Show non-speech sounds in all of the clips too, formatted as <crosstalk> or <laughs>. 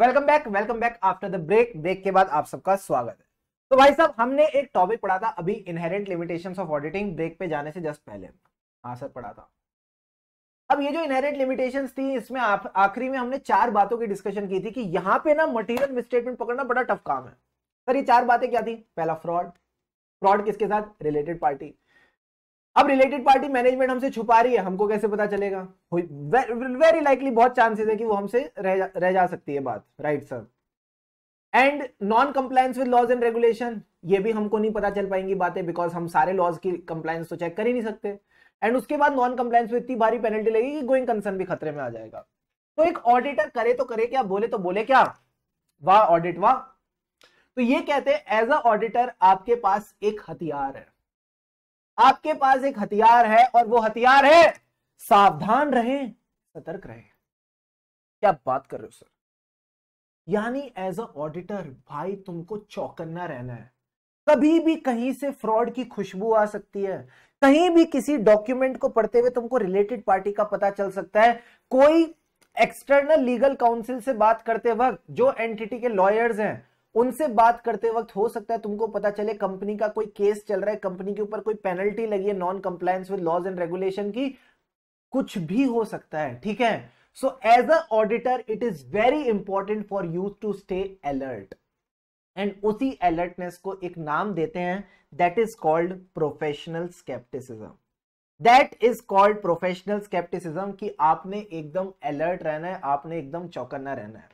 Welcome back welcome back after the break break के बाद आप सबका स्वागत है तो भाई साहब हमने एक टॉपिक पढ़ा था अभी inherent limitations of auditing break पे जाने से जस्ट पहले हाँ सर पढ़ा था अब ये जो इनहेरेंट लिमिटेशंस थी इसमें आखिरी में हमने चार बातों की डिस्कशन की थी कि यहाँ पे ना मटीरियल मिसस्टेटमेंट पकड़ना बड़ा टफ काम है सर ये चार बातें क्या थी पहला फ्रॉड फ्रॉड किसके साथ रिलेटेड पार्टी अब रिलेटेड पार्टी मैनेजमेंट हमसे छुपा रही है हमको कैसे पता चलेगा वेरी लाइकली बहुत चांसेस है कि वो हमसे रह जा, रह जा सकती है बात right sir and non compliance with laws and regulation ये भी हमको नहीं पता चल पाएंगी बातें बिकॉज हम सारे लॉज की कंप्लायंस तो चेक कर ही नहीं सकते एंड उसके बाद नॉन कंप्लायंस में इतनी भारी पेनल्टी लगेगी कि गोइंग कंसर्न भी खतरे में आ जाएगा तो एक ऑडिटर करे तो करे क्या बोले तो बोले क्या वाह ऑडिट वाह तो ये कहते हैं एज अ ऑडिटर आपके पास एक हथियार है आपके पास एक हथियार है और वो हथियार है सावधान रहे सतर्क रहे क्या बात कर रहे हो सर यानी एज अ ऑडिटर भाई तुमको चौकन्ना रहना है कभी भी कहीं से फ्रॉड की खुशबू आ सकती है कहीं भी किसी डॉक्यूमेंट को पढ़ते हुए तुमको रिलेटेड पार्टी का पता चल सकता है कोई एक्सटर्नल लीगल काउंसिल से बात करते वक्त जो एंटिटी के लॉयर्स हैं उनसे बात करते वक्त हो सकता है तुमको पता चले कंपनी का कोई केस चल रहा है कंपनी के ऊपर कोई पेनल्टी लगी है non compliance with laws and regulation की कुछ भी हो सकता है ठीक है so as a auditor it is very important for you to stay alert and उसी अलर्टनेस को एक नाम देते हैं that is called professional scepticism that is called professional scepticism कि आपने एकदम अलर्ट रहना है आपने एकदम चौकन्ना रहना है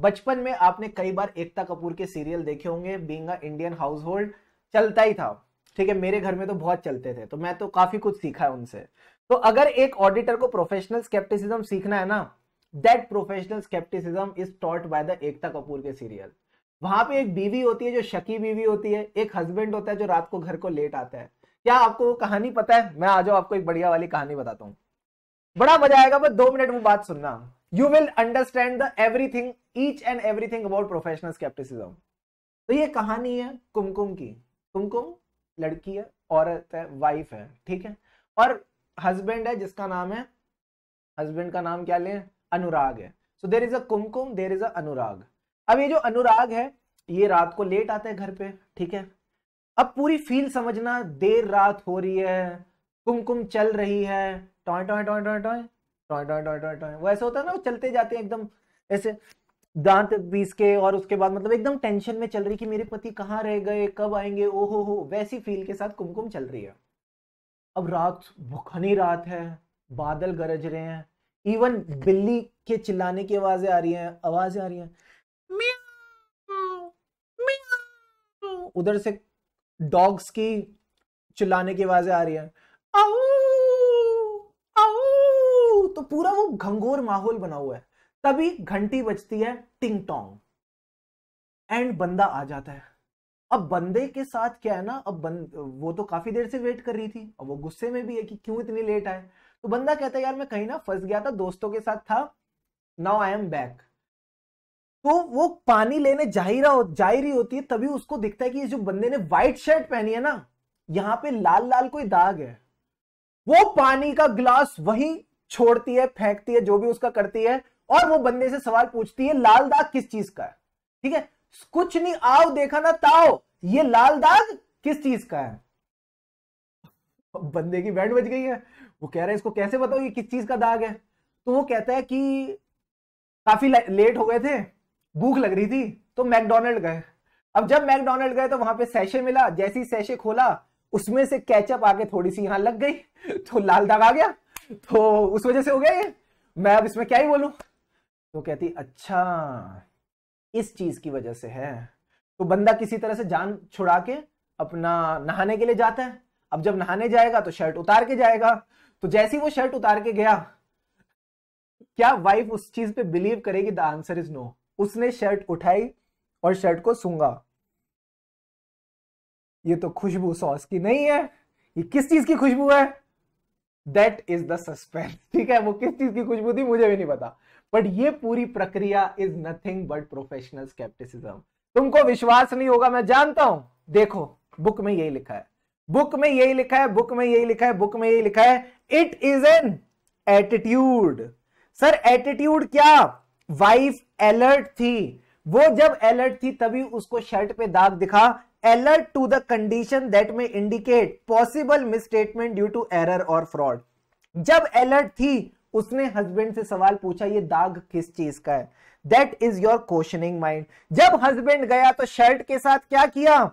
बचपन में आपने कई बार एकता कपूर के सीरियल देखे होंगे बींग इंडियन हाउस होल्ड चलता ही था ठीक है मेरे घर में तो बहुत चलते थे तो मैं तो काफी कुछ सीखा है उनसे तो अगर एक ऑडिटर को प्रोफेशनल स्केप्टिसिज्म सीखना है ना that professional scepticism is taught by the Ekta Kapoor के सीरियल वहां पे एक बीवी होती है जो शकी बीवी होती है एक हस्बैंड होता है जो रात को घर को लेट आता है क्या आपको वो कहानी पता है मैं आ जाओ आपको एक बढ़िया वाली कहानी बताता हूँ बड़ा मजा आएगा बस दो मिनट में बात सुनना you will understand the everything each and everything about professional scepticism तो ये कहानी है कुमकुम की कुमकुम लड़की है औरत है वाइफ है ठीक है और हस्बैंड है जिसका नाम है हस्बैंड का नाम क्या लें अनुराग है सो there is a Kumkum there is a अनुराग अब ये जो अनुराग है ये रात को लेट आता है घर पे ठीक है अब पूरी फील समझना देर रात हो रही है कुमकुम चल रही है टॉय टॉय टॉय टॉय टॉय टॉय टॉय टॉय टॉय टॉय वो ऐसे होता है ना वो चलते जाते हैं एकदम ऐसे दांत पीस के और उसके बाद मतलब एकदम टेंशन में चल रही कि मेरे पति कहाँ रह गए कब आएंगे ओ हो हो वैसी फील के साथ कुमकुम चल रही है अब रात भुखनी रात है बादल गरज रहे हैं इवन बिल्ली के चिल्लाने की आवाजें आ रही हैं आवाजें आ रही हैं उधर से डॉग्स की चिल्लाने की आवाजें आ रही हैं तो पूरा वो घंघोर माहौल बना हुआ है तभी घंटी बजती है टिंग टोंग एंड बंदा आ जाता है अब बंदे के साथ क्या है ना अब बंद वो तो काफी देर से वेट कर रही थी अब वो गुस्से में भी है कि क्यों इतनी लेट आए तो बंदा कहता है यार मैं कहीं ना फंस गया था दोस्तों के साथ था नाउ आई एम बैक तो वो पानी लेने जा ही रहा जा ही रही होती है तभी उसको दिखता है कि जो बंदे ने व्हाइट शर्ट पहनी है ना यहाँ पे लाल लाल कोई दाग है वो पानी का ग्लास वही छोड़ती है फेंकती है जो भी उसका करती है और वो बंदे से सवाल पूछती है लाल दाग किस चीज का है ठीक है कुछ नहीं आओ देखा ना ताओ ये लाल दाग किस चीज का है बंदे की बैंड बज गई है वो कह रहा है इसको कैसे बताओ ये किस चीज का दाग है तो वो कहता है कि काफी लेट हो गए थे भूख लग रही थी तो मैकडोनल्ड गए अब जब मैकडोनल्ड गए तो वहां पे सैशे मिला जैसे ही सैशे खोला उसमें से कैचअप आके थोड़ी सी यहां लग गई तो लाल दाग आ गया तो उस वजह से हो गया ये मैं अब इसमें क्या ही बोलूं तो कहती अच्छा इस चीज की वजह से है तो बंदा किसी तरह से जान छुड़ा के अपना नहाने के लिए जाता है अब जब नहाने जाएगा तो शर्ट उतार के जाएगा तो जैसे ही वो शर्ट उतार के गया क्या वाइफ उस चीज पे बिलीव करेगी द आंसर इज नो उसने शर्ट उठाई और शर्ट को सूंगा ये तो खुशबू सॉस की नहीं है ये किस चीज की खुशबू है दैट इज द सस्पेंस ठीक है वो किस चीज की खुशबू थी मुझे भी नहीं पता बट ये पूरी प्रक्रिया is nothing but professional scepticism तुमको विश्वास नहीं होगा मैं जानता हूं देखो बुक में यही लिखा है बुक में यही लिखा है बुक में यही लिखा है बुक में यही लिखा है it is an attitude sir attitude क्या वाइफ अलर्ट थी वो जब अलर्ट थी तभी उसको शर्ट पे दाग दिखा alert to the condition that में indicate possible misstatement due to error और फ्रॉड जब अलर्ट थी उसने हस्बैंड से सवाल पूछा ये दाग किस चीज का है that is your questioning mind जब हस्बैंड गया तो शर्ट के साथ क्या किया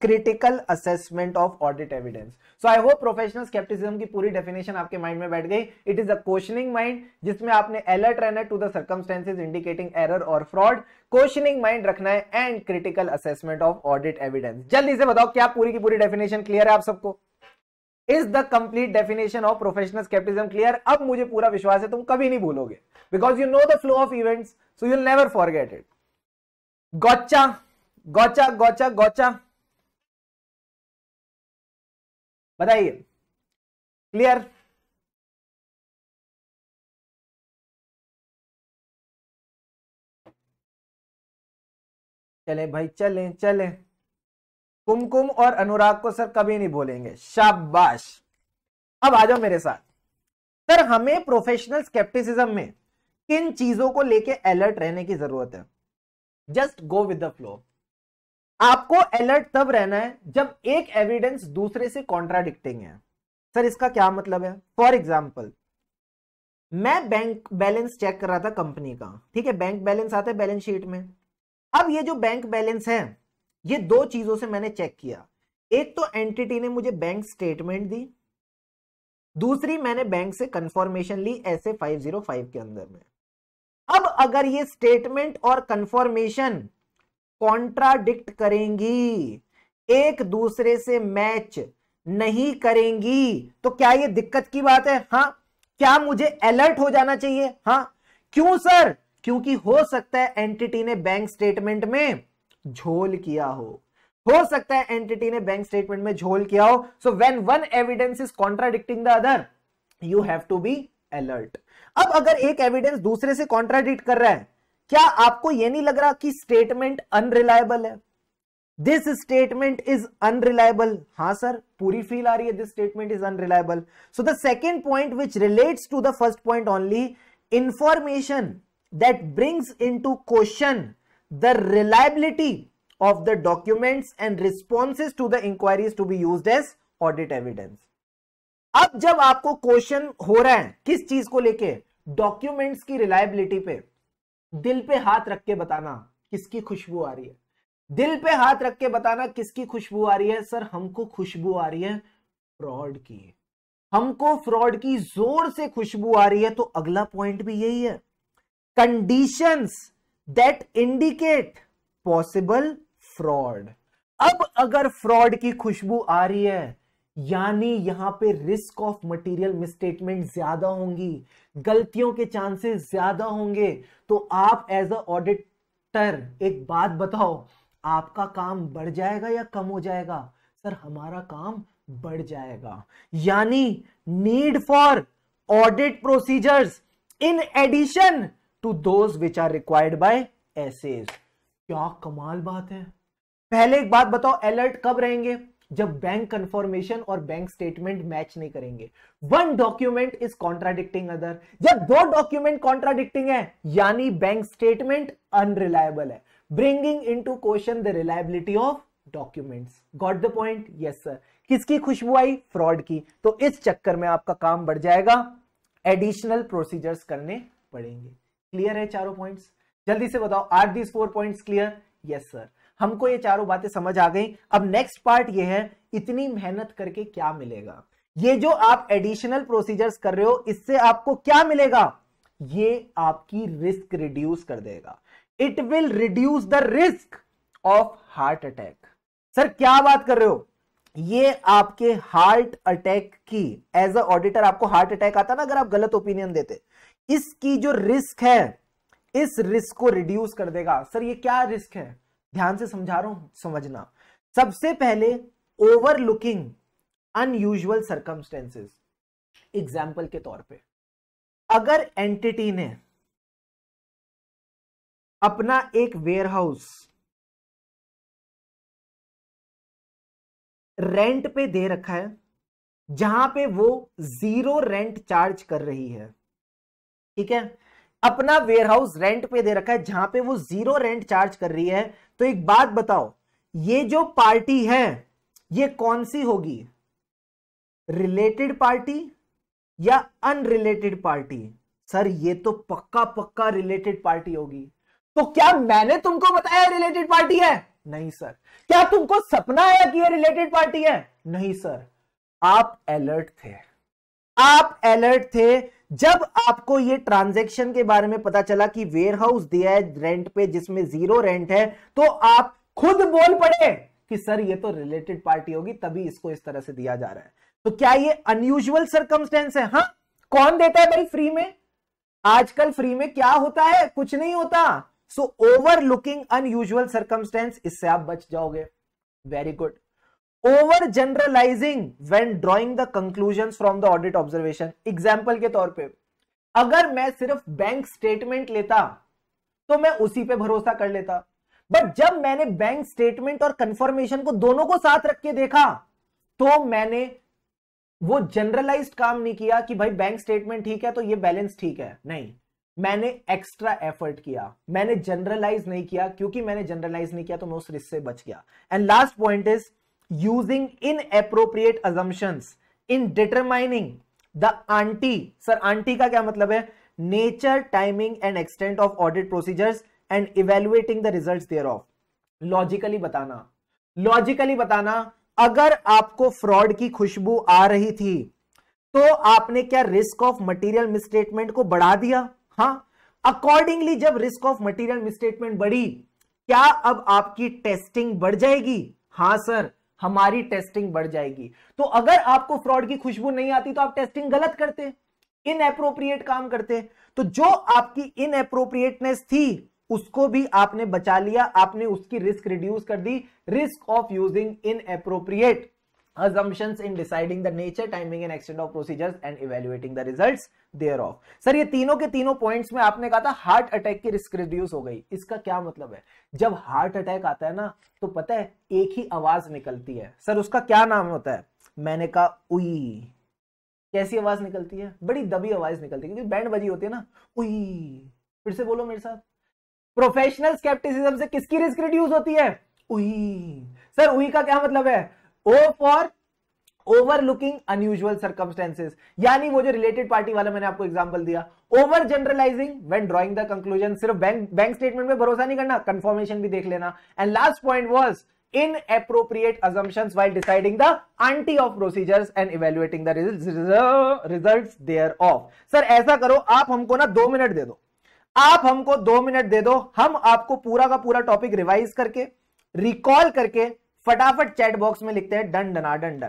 critical assessment of audit evidence so I hope professional scepticism की पूरी डेफिनेशन आपके माइंड में बैठ गई it is a questioning mind जिसमें आपने अलर्ट रहना है to the circumstances indicating error और फ्रॉड क्वेश्चनिंग माइंड रखना है and critical assessment of audit evidence जल्दी से बताओ क्या पूरी की पूरी डेफिनेशन क्लियर है आप सबको is the complete definition of professional scepticism clear अब मुझे पूरा विश्वास है तुम कभी नहीं भूलोगे because you know the flow of events so you never forget it gotcha gotcha gotcha gotcha बताइए क्लियर चले भाई चले चले कुमकुम और अनुराग को सर कभी नहीं बोलेंगे शाबाश अब आ जाओ मेरे साथ सर हमें प्रोफेशनल स्केप्टिसिज्म में किन चीजों को लेके अलर्ट रहने की जरूरत है just go with the flow आपको अलर्ट तब रहना है जब एक एविडेंस दूसरे से कॉन्ट्राडिक्टिंग है सर इसका क्या मतलब है फॉर एग्जाम्पल मैं बैंक बैलेंस चेक कर रहा था कंपनी का ठीक है बैंक बैलेंस आता है बैलेंस शीट में अब ये जो बैंक बैलेंस है ये दो चीजों से मैंने चेक किया एक तो एंटिटी ने मुझे बैंक स्टेटमेंट दी दूसरी मैंने बैंक से कंफर्मेशन ली ऐसे 505 के अंदर में अब अगर ये स्टेटमेंट और कंफर्मेशन कॉन्ट्राडिक्ट करेंगी एक दूसरे से मैच नहीं करेंगी तो क्या ये दिक्कत की बात है हाँ क्या मुझे अलर्ट हो जाना चाहिए हाँ क्यों सर क्योंकि हो सकता है एंटिटी ने बैंक स्टेटमेंट में झोल किया हो हो सकता है एंटिटी ने बैंक स्टेटमेंट में झोल किया हो so when one evidence is contradicting the other you have to be alert अब अगर एक एविडेंस दूसरे से कॉन्ट्राडिक्ट कर रहा है क्या आपको यह नहीं लग रहा कि स्टेटमेंट अनरिलायबल है दिस स्टेटमेंट इज अनरिलायबल हां सर पूरी फील आ रही है this statement is unreliable so the second point which relates to the first point only information that brings into question the reliability of the documents and responses to the inquiries to be used as audit evidence. अब जब आपको question हो रहा है किस चीज को लेके डॉक्यूमेंट्स की रिलायबिलिटी पे दिल पे हाथ रख के बताना किसकी खुशबू आ रही है दिल पे हाथ रख के बताना किसकी खुशबू आ रही है सर हमको खुशबू आ रही है फ्रॉड की हमको फ्रॉड की जोर से खुशबू आ रही है तो अगला पॉइंट भी यही है conditions that indicate possible fraud अब अगर फ्रॉड की खुशबू आ रही है यानी यहां पे रिस्क ऑफ मटेरियल मिसस्टेटमेंट ज्यादा होंगी गलतियों के चांसेस ज्यादा होंगे तो आप एज अ ऑडिटर एक बात बताओ आपका काम बढ़ जाएगा या कम हो जाएगा सर हमारा काम बढ़ जाएगा यानी need for audit procedures in addition to those which are required by SAs क्या कमाल बात है पहले एक बात बताओ अलर्ट कब रहेंगे जब बैंक कंफर्मेशन और बैंक स्टेटमेंट मैच नहीं करेंगे one document is contradicting other जब दो डॉक्यूमेंट कॉन्ट्राडिक्टिंग है यानी बैंक स्टेटमेंट अनरिलायबल है bringing into question the reliability of document got the point yes sir किसकी खुशबू आई फ्रॉड की तो इस चक्कर में आपका काम बढ़ जाएगा एडिशनल प्रोसीजर्स करने पड़ेंगे क्लियर है चारों पॉइंट्स जल्दी से बताओ are these four point clear yes sir हमको ये चारों बातें समझ आ गई अब नेक्स्ट पार्ट ये है इतनी मेहनत करके क्या मिलेगा ये जो आप एडिशनल प्रोसीजर्स कर रहे हो इससे आपको क्या मिलेगा ये आपकी रिस्क रिड्यूस कर देगा it will reduce the risk of heart attack sir क्या बात कर रहे हो ये आपके हार्ट अटैक की एज अ ऑडिटर आपको हार्ट अटैक आता ना अगर आप गलत ओपिनियन देते इसकी जो रिस्क है इस रिस्क को रिड्यूस कर देगा सर ये क्या रिस्क है ध्यान से समझा रहा हूं समझना सबसे पहले overlooking unusual circumstances example के तौर पे अगर एंटिटी ने अपना एक वेयर हाउस रेंट पे दे रखा है जहां पे वो जीरो रेंट चार्ज कर रही है ठीक है अपना वेयर हाउस रेंट पे दे रखा है जहां पे वो जीरो रेंट चार्ज कर रही है तो एक बात बताओ ये जो पार्टी है ये कौन सी होगी रिलेटेड पार्टी या अनरिलेटेड पार्टी सर ये तो पक्का पक्का रिलेटेड पार्टी होगी तो क्या मैंने तुमको बताया रिलेटेड पार्टी है नहीं सर क्या तुमको सपना आया कि ये रिलेटेड पार्टी है नहीं सर आप अलर्ट थे आप अलर्ट थे जब आपको ये ट्रांजैक्शन के बारे में पता चला कि वेयर हाउस दिया है रेंट पे जिसमें जीरो रेंट है तो आप खुद बोल पड़े कि सर ये तो रिलेटेड पार्टी होगी तभी इसको इस तरह से दिया जा रहा है तो क्या ये अनयूजल सर्कमस्टेंस है हा कौन देता है भाई फ्री में आजकल फ्री में क्या होता है कुछ नहीं होता so overlooking unusual circumstance इससे आप बच जाओगे very good overgeneralising when drawing the conclusion from the audit observation example के तौर पर अगर मैं सिर्फ बैंक स्टेटमेंट लेता तो मैं उसी पर भरोसा कर लेता बट जब मैंने बैंक स्टेटमेंट और कंफर्मेशन को दोनों को साथ रख के देखा तो मैंने वो जनरलाइज काम नहीं किया कि भाई बैंक स्टेटमेंट ठीक है तो ये बैलेंस ठीक है नहीं मैंने एक्स्ट्रा एफर्ट किया मैंने जनरलाइज नहीं किया क्योंकि मैंने जनरलाइज नहीं किया तो मैं उस रिस्क से बच गया and last point is using inappropriate assumption in determining the aunty sir aunty का क्या मतलब है nature timing and extent of audit procedures and evaluating the result thereof logically बताना लॉजिकली बताना अगर आपको फ्रॉड की खुशबू आ रही थी तो आपने क्या रिस्क ऑफ मटेरियल मिसस्टेटमेंट को बढ़ा दिया हाँ अकॉर्डिंगली जब रिस्क ऑफ मटेरियल मिसस्टेटमेंट बढ़ी क्या अब आपकी टेस्टिंग बढ़ जाएगी हाँ सर हमारी टेस्टिंग बढ़ जाएगी तो अगर आपको फ्रॉड की खुशबू नहीं आती तो आप टेस्टिंग गलत करते अप्रोप्रिएट काम करते तो जो आपकी अप्रोप्रिएटनेस थी उसको भी आपने बचा लिया आपने उसकी रिस्क रिड्यूस कर दी risk of using appropriate assumptions in deciding the nature timing and extent of procedures and evaluating the results thereof sir ये तीनों के तीनों पॉइंट्स में आपने कहा था हार्ट अटैक की रिस्क रिड्यूस हो गई इसका क्या मतलब है जब हार्ट अटैक आता है ना तो पता है एक ही आवाज निकलती है सर उसका क्या नाम होता है मैंने कहा उई कैसी आवाज निकलती है बड़ी दबी आवाज निकलती है क्योंकि बैंड बजी होती है ना उई फिर से बोलो मेरे साथ प्रोफेशनल स्केप्टिसिज्म से किसकी रिस्क रिड्यूस होती है उई सर उई का क्या मतलब है O for overlooking unusual circumstances यानी वो जो रिलेटेड पार्टी वाला मैंने आपको एग्जाम्पल दिया overgeneralising when drawing the conclusion सिर्फ बैंक बैंक स्टेटमेंट में भरोसा नहीं करना कंफर्मेशन भी देख लेना and last point was in inappropriate assumption while deciding the aunty of procedures and evaluating the result thereof sir ऐसा करो आप हमको ना दो मिनट दे दो आप हमको दो मिनट दे दो हम आपको पूरा का पूरा टॉपिक रिवाइज करके रिकॉल करके फटाफट चैट बॉक्स में लिखते हैं डन डना डन डन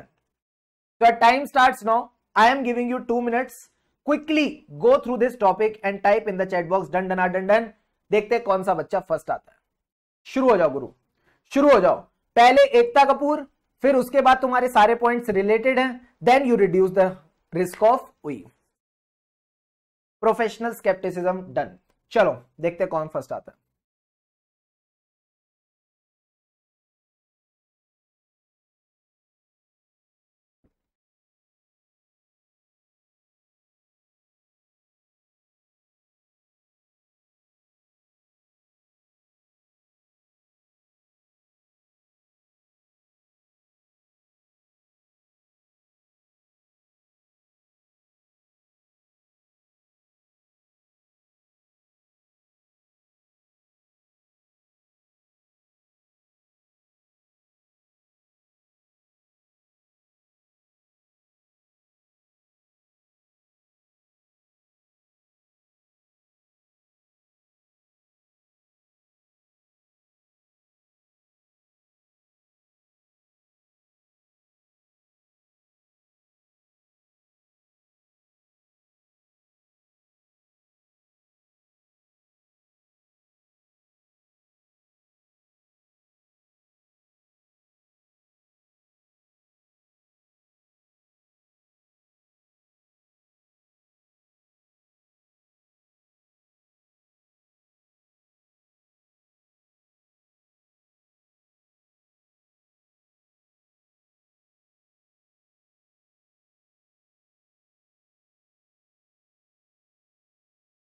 तो time start now I am giving you two minutes quickly go through this topic and type in the chat box डन डना डन डन देखते हैं कौन सा बच्चा फर्स्ट आता है शुरू हो जाओ गुरु शुरू हो जाओ पहले एकता कपूर फिर उसके बाद तुम्हारे सारे पॉइंट्स रिलेटेड हैं then you reduce the risk of we professional scepticism done चलो देखते कौन फर्स्ट आता है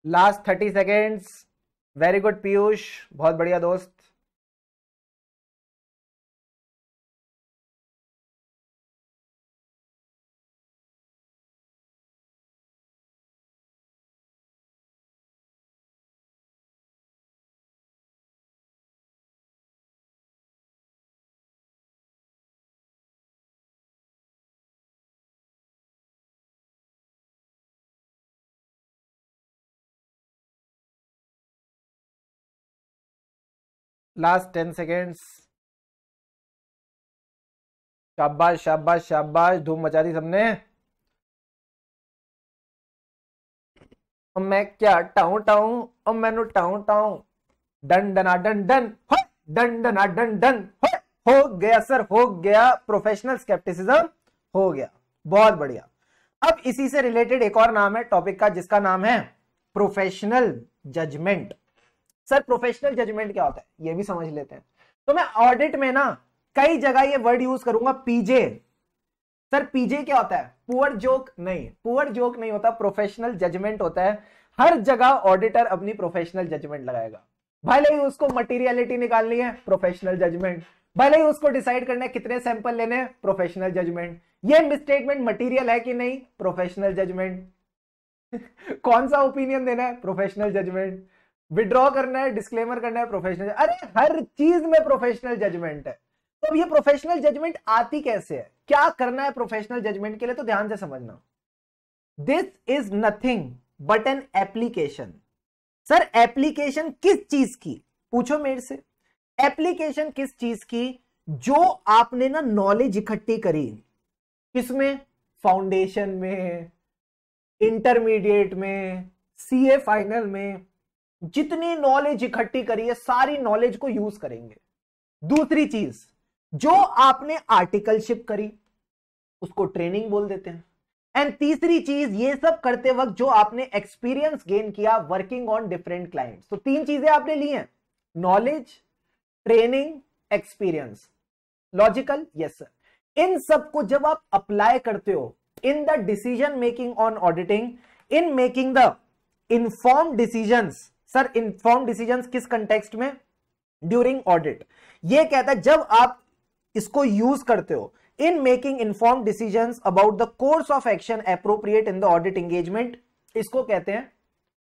last thirty seconds very good Piyush बहुत बढ़िया दोस्त लास्ट टेन सेकेंड्स शाबाश शाबाश शाबाश धूम मचा दी सबने मैं क्या टाऊ टाऊ और मैनू टाऊ टाऊ डन डना डन डन डन डना डन डन हो गया सर हो गया प्रोफेशनल स्केप्टिसिज्म हो गया बहुत बढ़िया अब इसी से रिलेटेड एक और नाम है टॉपिक का जिसका नाम है professional judgement sir professional judgement क्या होता है ये भी समझ लेते हैं तो मैं ऑडिट में ना कई जगह ये वर्ड यूज करूंगा पीजे सर पीजे क्या होता है पुअर जोक नहीं पुअर जोक नहीं होता प्रोफेशनल जजमेंट होता है हर जगह ऑडिटर अपनी प्रोफेशनल जजमेंट लगाएगा भले ही उसको मटेरियलिटी निकालनी है प्रोफेशनल जजमेंट भले ही उसको डिसाइड करना है कितने सैंपल लेने प्रोफेशनल जजमेंट ये मिसस्टेटमेंट मटेरियल है कि नहीं प्रोफेशनल जजमेंट <laughs> कौन सा ओपिनियन देना है प्रोफेशनल जजमेंट विड्रॉ करना है डिस्क्लेमर करना है प्रोफेशनल अरे हर चीज में प्रोफेशनल जजमेंट है तो ये प्रोफेशनल जजमेंट आती कैसे है क्या करना है प्रोफेशनल जजमेंट के लिए तो ध्यान से समझना this is nothing but an application sir application किस चीज की पूछो मेरे से एप्लीकेशन किस चीज की जो आपने ना नॉलेज इकट्ठी करी किसमें फाउंडेशन में इंटरमीडिएट में सीए फाइनल में जितनी नॉलेज इकट्ठी करी है सारी नॉलेज को यूज करेंगे दूसरी चीज जो आपने आर्टिकलशिप करी उसको ट्रेनिंग बोल देते हैं एंड तीसरी चीज ये सब करते वक्त जो आपने एक्सपीरियंस गेन किया वर्किंग ऑन डिफरेंट क्लाइंट तो तीन चीजें आपने ली हैं knowledge training experience logical yes sir इन सब को जब आप अप्लाई करते हो in the decision making on auditing in making the inform decisions sir inform decision किस कंटेक्सट में ड्यूरिंग ऑडिट ये कहता है जब आप इसको यूज करते हो in making inform decision about the course of action appropriate in the audit engagement इसको कहते हैं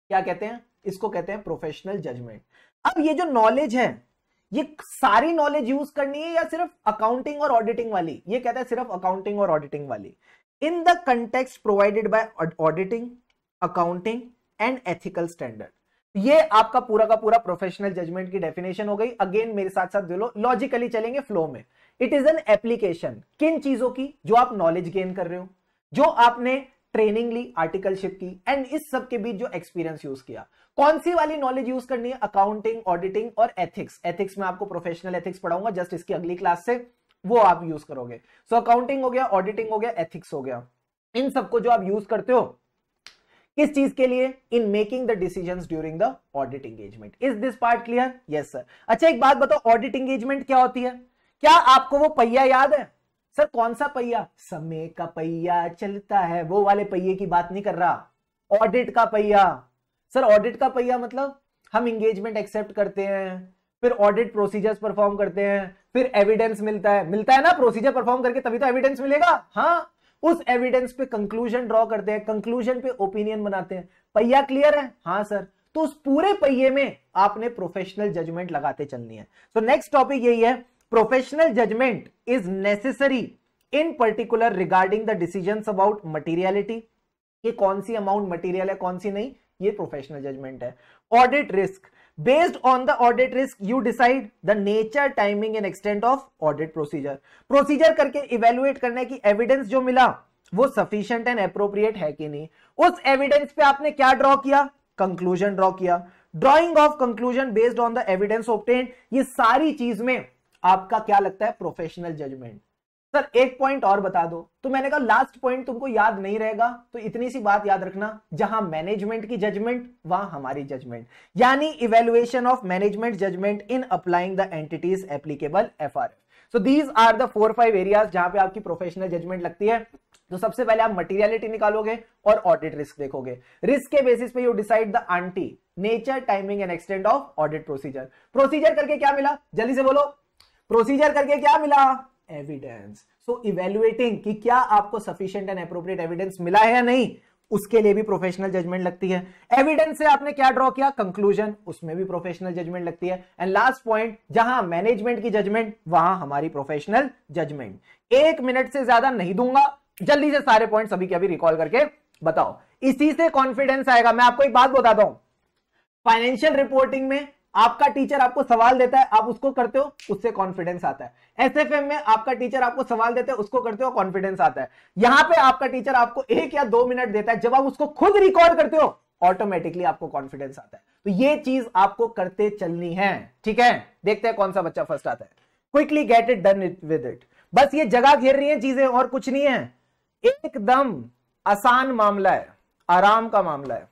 क्या कहते हैं इसको कहते हैं प्रोफेशनल जजमेंट अब ये जो नॉलेज है ये सारी नॉलेज यूज करनी है या सिर्फ अकाउंटिंग और ऑडिटिंग वाली ये कहता है सिर्फ अकाउंटिंग और ऑडिटिंग वाली in the context provided by auditing accounting and ethical standard ये आपका पूरा का पूरा प्रोफेशनल जजमेंट की डेफिनेशन हो गई अगेन मेरे साथ साथ दिलो लॉजिकली चलेंगे फ्लो में इट इज एन एप्लीकेशन किन चीजों की जो आप नॉलेज गेन कर रहे हो जो आपने ट्रेनिंग ली आर्टिकलशिप की एंड इस सब के बीच जो एक्सपीरियंस यूज किया कौन सी वाली नॉलेज यूज करनी है अकाउंटिंग ऑडिटिंग और एथिक्स एथिक्स में आपको प्रोफेशनल एथिक्स पढ़ाऊंगा जस्ट इसकी अगली क्लास से वो आप यूज करोगे सो अकाउंटिंग हो गया ऑडिटिंग हो गया एथिक्स हो गया इन सबको जो आप यूज करते हो किस चीज के लिए in making the decision during the audit engagement is this part clear yes sir अच्छा एक बात बताओ ऑडिट एंगेजमेंट क्या होती है क्या आपको वो पहिया याद है सर कौन सा पहिया समय का पहिया चलता है वो वाले पहिए की बात नहीं कर रहा ऑडिट का पहिया सर ऑडिट का पहिया मतलब हम इंगेजमेंट एक्सेप्ट करते हैं फिर ऑडिट प्रोसीजर्स परफॉर्म करते हैं फिर एविडेंस मिलता है मिलता है ना प्रोसीजर परफॉर्म करके तभी तो एविडेंस मिलेगा हाँ उस एविडेंस पे कंक्लूजन ड्रॉ करते हैं कंक्लूजन पे ओपिनियन बनाते हैं पहिया क्लियर है हाँ सर तो उस पूरे पहिए में आपने प्रोफेशनल जजमेंट लगाते चलनी है सो नेक्स्ट टॉपिक यही है professional judgement is necessary in particular regarding the decision about materiality ये कौन सी अमाउंट मटीरियल है कौन सी नहीं ये प्रोफेशनल जजमेंट है audit risk based on the audit risk you decide the nature timing and extent of audit procedure procedure करके evaluate करने की एविडेंस जो मिला वो सफिशियंट एंड अप्रोप्रिएट है कि नहीं उस एविडेंस पे आपने क्या ड्रॉ किया कंक्लूजन ड्रॉ किया drawing of conclusion based on the evidence obtained ये सारी चीज में आपका क्या लगता है प्रोफेशनल जजमेंट सर एक पॉइंट और बता दो तो मैंने कहा लास्ट पॉइंट तुमको याद नहीं रहेगा तो इतनी सी बात याद रखना जहां मैनेजमेंट की जजमेंट वहां हमारी जजमेंट यानी evaluation of management judgement in applying the entity's applicable F R so these are the four five areas जहां पे आपकी प्रोफेशनल जजमेंट लगती है तो सबसे पहले आप मटेरियलिटी निकालोगे और ऑडिट रिस्क देखोगे रिस्क के बेसिस पे यू डिसाइड द आंटी nature timing and extent of audit procedure procedure करके क्या मिला जल्दी से बोलो प्रोसीजर करके क्या मिला एविडेंस सो इवेल्युएटिंग कि क्या आपको सफिशियंट एंड अप्रोप्रिएट एविडेंस मिला है या नहीं उसके लिए भी प्रोफेशनल जजमेंट लगती है एविडेंस से आपने क्या ड्रॉ किया कंक्लूजन उसमें भी प्रोफेशनल जजमेंट लगती है एंड लास्ट पॉइंट जहां मैनेजमेंट की जजमेंट वहां हमारी प्रोफेशनल जजमेंट एक मिनट से ज्यादा नहीं दूंगा जल्दी से सारे पॉइंट सभी के अभी रिकॉल करके बताओ इसी से कॉन्फिडेंस आएगा मैं आपको एक बात बताता हूं फाइनेंशियल रिपोर्टिंग में आपका टीचर आपको सवाल देता है आप उसको करते हो उससे कॉन्फिडेंस आता है एसएफएम में आपका टीचर आपको सवाल देता है उसको करते हो कॉन्फिडेंस आता है यहां पे आपका टीचर आपको एक या दो मिनट देता है जब आप उसको खुद रिकॉर्ड करते हो ऑटोमेटिकली आपको कॉन्फिडेंस आता है तो ये चीज आपको करते चलनी है ठीक है देखते हैं कौन सा बच्चा फर्स्ट आता है quickly get it done with it बस ये जगह घेर रही है चीजें और कुछ नहीं है एकदम आसान मामला है आराम का मामला है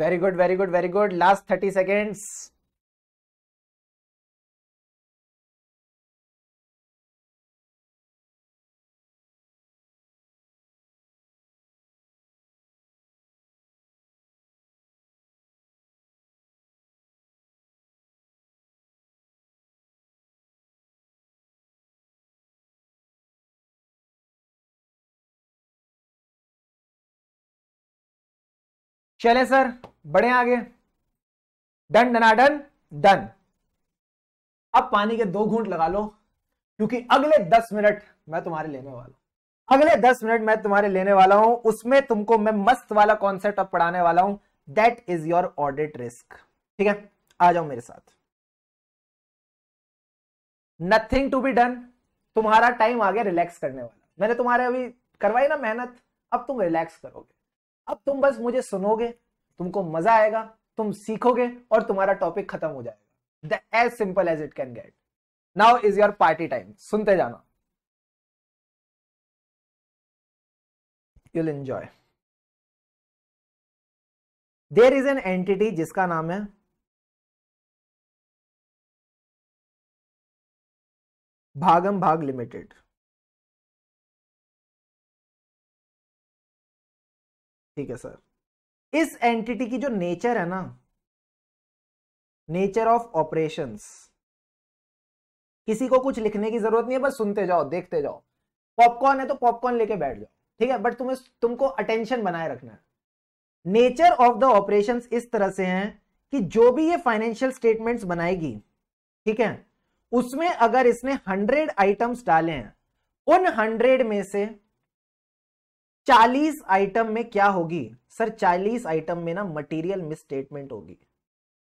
very good very good very good last 30 seconds चले सर बड़े आगे डन डन डन अब पानी के दो घूंट लगा लो क्योंकि अगले दस मिनट मैं तुम्हारे लेने वाला हूं अगले दस मिनट मैं तुम्हारे लेने वाला हूं उसमें तुमको मैं मस्त वाला कॉन्सेप्ट अब पढ़ाने वाला हूं that is your audit risk ठीक है आ जाओ मेरे साथ नथिंग टू बी डन तुम्हारा टाइम आ गया रिलैक्स करने वाला मैंने तुम्हारे अभी करवाई ना मेहनत अब तुम रिलैक्स करोगे अब तुम बस मुझे सुनोगे तुमको मजा आएगा तुम सीखोगे और तुम्हारा टॉपिक खत्म हो जाएगा the as simple as it can get now is your party time सुनते जाना you'll enjoy there is an entity जिसका नाम है भागम भाग लिमिटेड ठीक है सर इस एंटिटी की जो नेचर है ना नेचर ऑफ ऑपरेशंस किसी को कुछ लिखने की जरूरत नहीं है बस सुनते जाओ देखते जाओ पॉपकॉर्न है तो पॉपकॉर्न लेके बैठ जाओ ठीक है बट तुम्हें तुमको अटेंशन बनाए रखना है नेचर ऑफ द ऑपरेशन इस तरह से हैं कि जो भी ये फाइनेंशियल स्टेटमेंट्स बनाएगी ठीक है उसमें अगर इसने हंड्रेड आइटम्स डाले हैं उन हंड्रेड में से चालीस आइटम में क्या होगी सर चालीस आइटम में ना मटेरियल मिसस्टेटमेंट होगी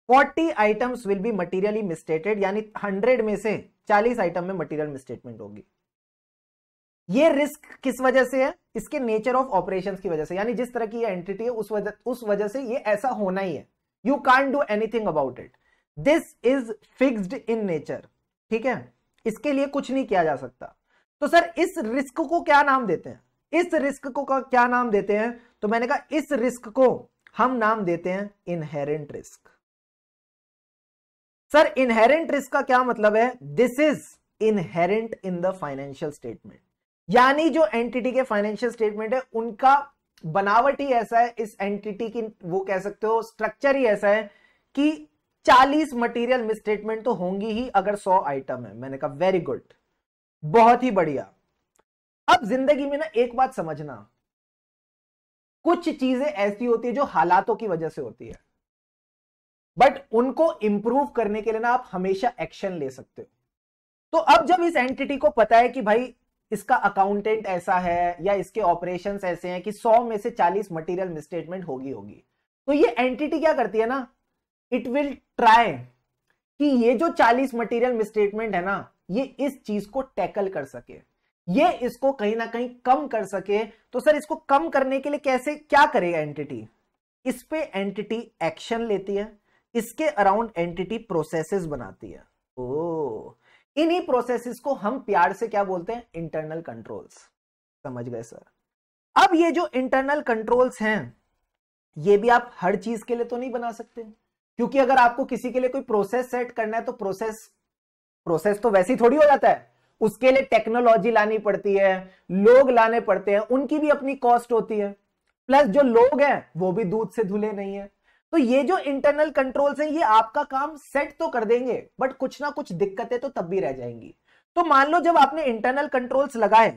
forty items will be materially misstated यानी हंड्रेड में से चालीस आइटम में मटेरियल मिसस्टेटमेंट होगी ये रिस्क किस वजह से है इसके नेचर ऑफ ऑपरेशन की वजह से यानी जिस तरह की ये एंटिटी है उस वजह उस वजह से ये ऐसा होना ही है you can do anything about it this is fixed in nature ठीक है इसके लिए कुछ नहीं किया जा सकता तो सर इस रिस्क को क्या नाम देते हैं इस रिस्क को क्या नाम देते हैं तो मैंने कहा इस रिस्क को हम नाम देते हैं inherent risk sir inherent risk का क्या मतलब है this is inherent in the financial statement यानी जो एंटिटी के फाइनेंशियल स्टेटमेंट है उनका बनावट ही ऐसा है इस एंटिटी की वो कह सकते हो स्ट्रक्चर ही ऐसा है कि 40 मटेरियल मिसस्टेटमेंट तो होंगी ही अगर 100 आइटम है मैंने कहा वेरी गुड बहुत ही बढ़िया अब जिंदगी में ना एक बात समझना कुछ चीजें ऐसी होती है जो हालातों की वजह से होती है बट उनको इंप्रूव करने के लिए ना आप हमेशा एक्शन ले सकते हो तो अब जब इस एंटिटी को पता है कि भाई इसका अकाउंटेंट ऐसा है या इसके ऑपरेशन ऐसे हैं कि 100 में से 40 मटेरियल मिसस्टेटमेंट होगी होगी तो ये एंटिटी क्या करती है ना इट विल ट्राई कि ये जो 40 मटेरियल मिसस्टेटमेंट है ना ये इस चीज को टैकल कर सके ये इसको कहीं ना कहीं कम कर सके तो सर इसको कम करने के लिए कैसे क्या करेगा एंटिटी इस पे एंटिटी एक्शन लेती है इसके अराउंड एंटिटी प्रोसेसेस बनाती है ओ इन्हीं प्रोसेसेस को हम प्यार से क्या बोलते हैं इंटरनल कंट्रोल्स समझ गए सर अब ये जो इंटरनल कंट्रोल्स हैं ये भी आप हर चीज के लिए तो नहीं बना सकते क्योंकि अगर आपको किसी के लिए कोई प्रोसेस सेट करना है तो प्रोसेस प्रोसेस तो वैसे ही थोड़ी हो जाता है उसके लिए टेक्नोलॉजी लानी पड़ती है लोग लाने पड़ते हैं उनकी भी अपनी कॉस्ट होती है प्लस जो लोग हैं वो भी दूध से धुले नहीं है तो ये जो इंटरनल कंट्रोल्स हैं ये आपका काम सेट तो कर देंगे बट कुछ ना कुछ दिक्कतें तो तब भी रह जाएंगी तो मान लो जब आपने इंटरनल कंट्रोल्स लगाए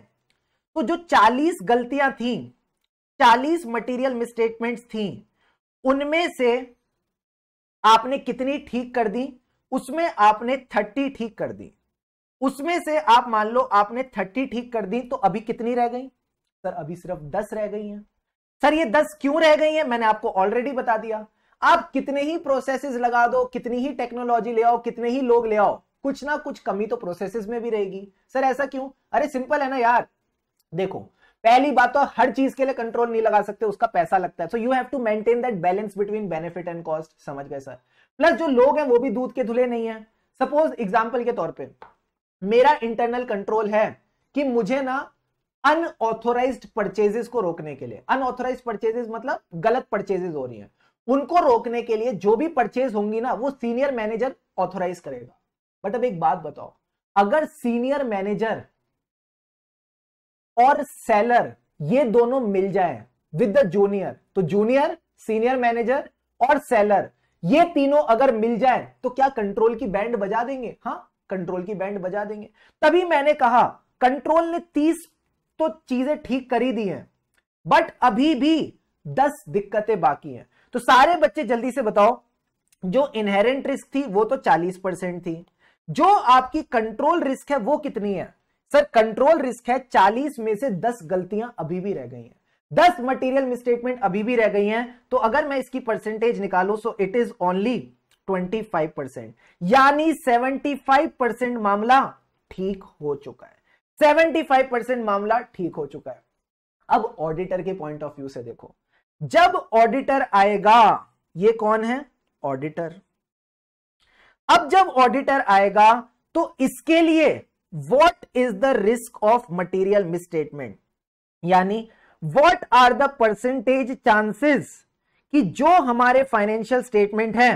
तो जो 40 गलतियां थी 40 मटेरियल मिसस्टेटमेंट्स थी उनमें से आपने कितनी ठीक कर दी उसमें आपने 30 ठीक कर दी उसमें से आप मान लो आपने थर्टी ठीक कर दी तो अभी कितनी रह गई सर अभी सिर्फ दस रह गई हैं सर ये दस क्यों रह गई हैं मैंने आपको ऑलरेडी बता दिया आप कितने ही प्रोसेसेस लगा दो कितनी ही टेक्नोलॉजी ले आओ कितने ही लोग ले आओ कुछ ना कुछ कमी तो प्रोसेसेस में भी रहेगी सर ऐसा क्यों अरे सिंपल है ना यार देखो पहली बात तो हर चीज के लिए कंट्रोल नहीं लगा सकते उसका पैसा लगता है so you have to maintain that balance between benefit and cost समझ गए सर प्लस जो लोग हैं वो भी दूध के धुले नहीं है सपोज एग्जाम्पल के तौर पर मेरा इंटरनल कंट्रोल है कि मुझे ना अनऑथोराइज परचेजेस को रोकने के लिए अनऑथोराइज परचेजेस मतलब गलत परचेजेस हो रही है उनको रोकने के लिए जो भी परचेज होंगी ना वो सीनियर मैनेजर ऑथोराइज करेगा बट अब एक बात बताओ अगर सीनियर मैनेजर और सेलर ये दोनों मिल जाए विद द जूनियर तो जूनियर सीनियर मैनेजर और सेलर ये तीनों अगर मिल जाए तो क्या कंट्रोल की बैंड बजा देंगे हाँ कंट्रोल की बैंड बजा देंगे तभी मैंने कहा कंट्रोल ने तीस तो चीजें ठीक कर ही दी हैं बट अभी भी दस दिक्कतें बाकी हैं तो सारे बच्चे जल्दी से बताओ जो इनहेरेंट रिस्क थी वो तो चालीस परसेंट थी जो आपकी कंट्रोल रिस्क है वो कितनी है सर कंट्रोल रिस्क है चालीस में से दस गलतियां अभी भी रह गई हैं दस मटेरियल मिस्टेटमेंट अभी भी रह गई हैं तो अगर मैं इसकी परसेंटेज निकालू so it is only 25 percent यानी 75 परसेंट मामला ठीक हो चुका है 75 परसेंट मामला ठीक हो चुका है अब ऑडिटर के पॉइंट ऑफ व्यू से देखो जब ऑडिटर आएगा ये कौन है ऑडिटर अब जब ऑडिटर आएगा तो इसके लिए what is the risk of material misstatement यानी what are the percentage chances कि जो हमारे फाइनेंशियल स्टेटमेंट हैं